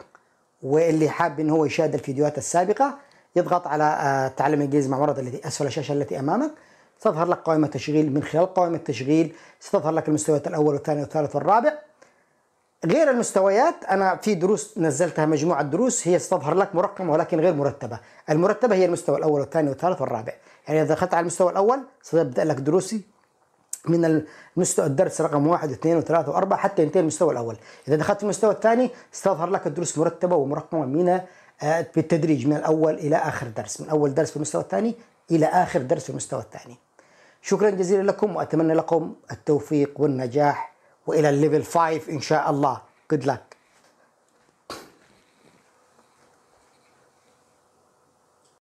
واللي حاب ان هو يشاهد الفيديوهات السابقه يضغط على آه، تعلم الانجليزي مع مرض الذي اسفل الشاشه التي امامك ستظهر لك قائمة تشغيل من خلال قائمة تشغيل ستظهر لك المستويات الأول والثاني والثالث والرابع غير المستويات أنا في دروس نزلتها مجموعة دروس هي ستظهر لك مرقمة ولكن غير مرتبة المرتبة هي المستوى الأول والثاني والثالث والرابع يعني إذا دخلت على المستوى الأول ستبدأ لك دروسي من المستوى الدرس رقم واحد واثنين وثلاثة وأربعة حتى ينتهي المستوى الأول إذا دخلت المستوى الثاني ستظهر لك الدروس مرتبة ومرقمة من آه، بالتدريج من الأول إلى آخر درس من أول درس في المستوى الثاني إلى آخر درس في المستوى الثاني شكرا جزيلا لكم واتمنى لكم التوفيق والنجاح والى الليفل 5 ان شاء الله good luck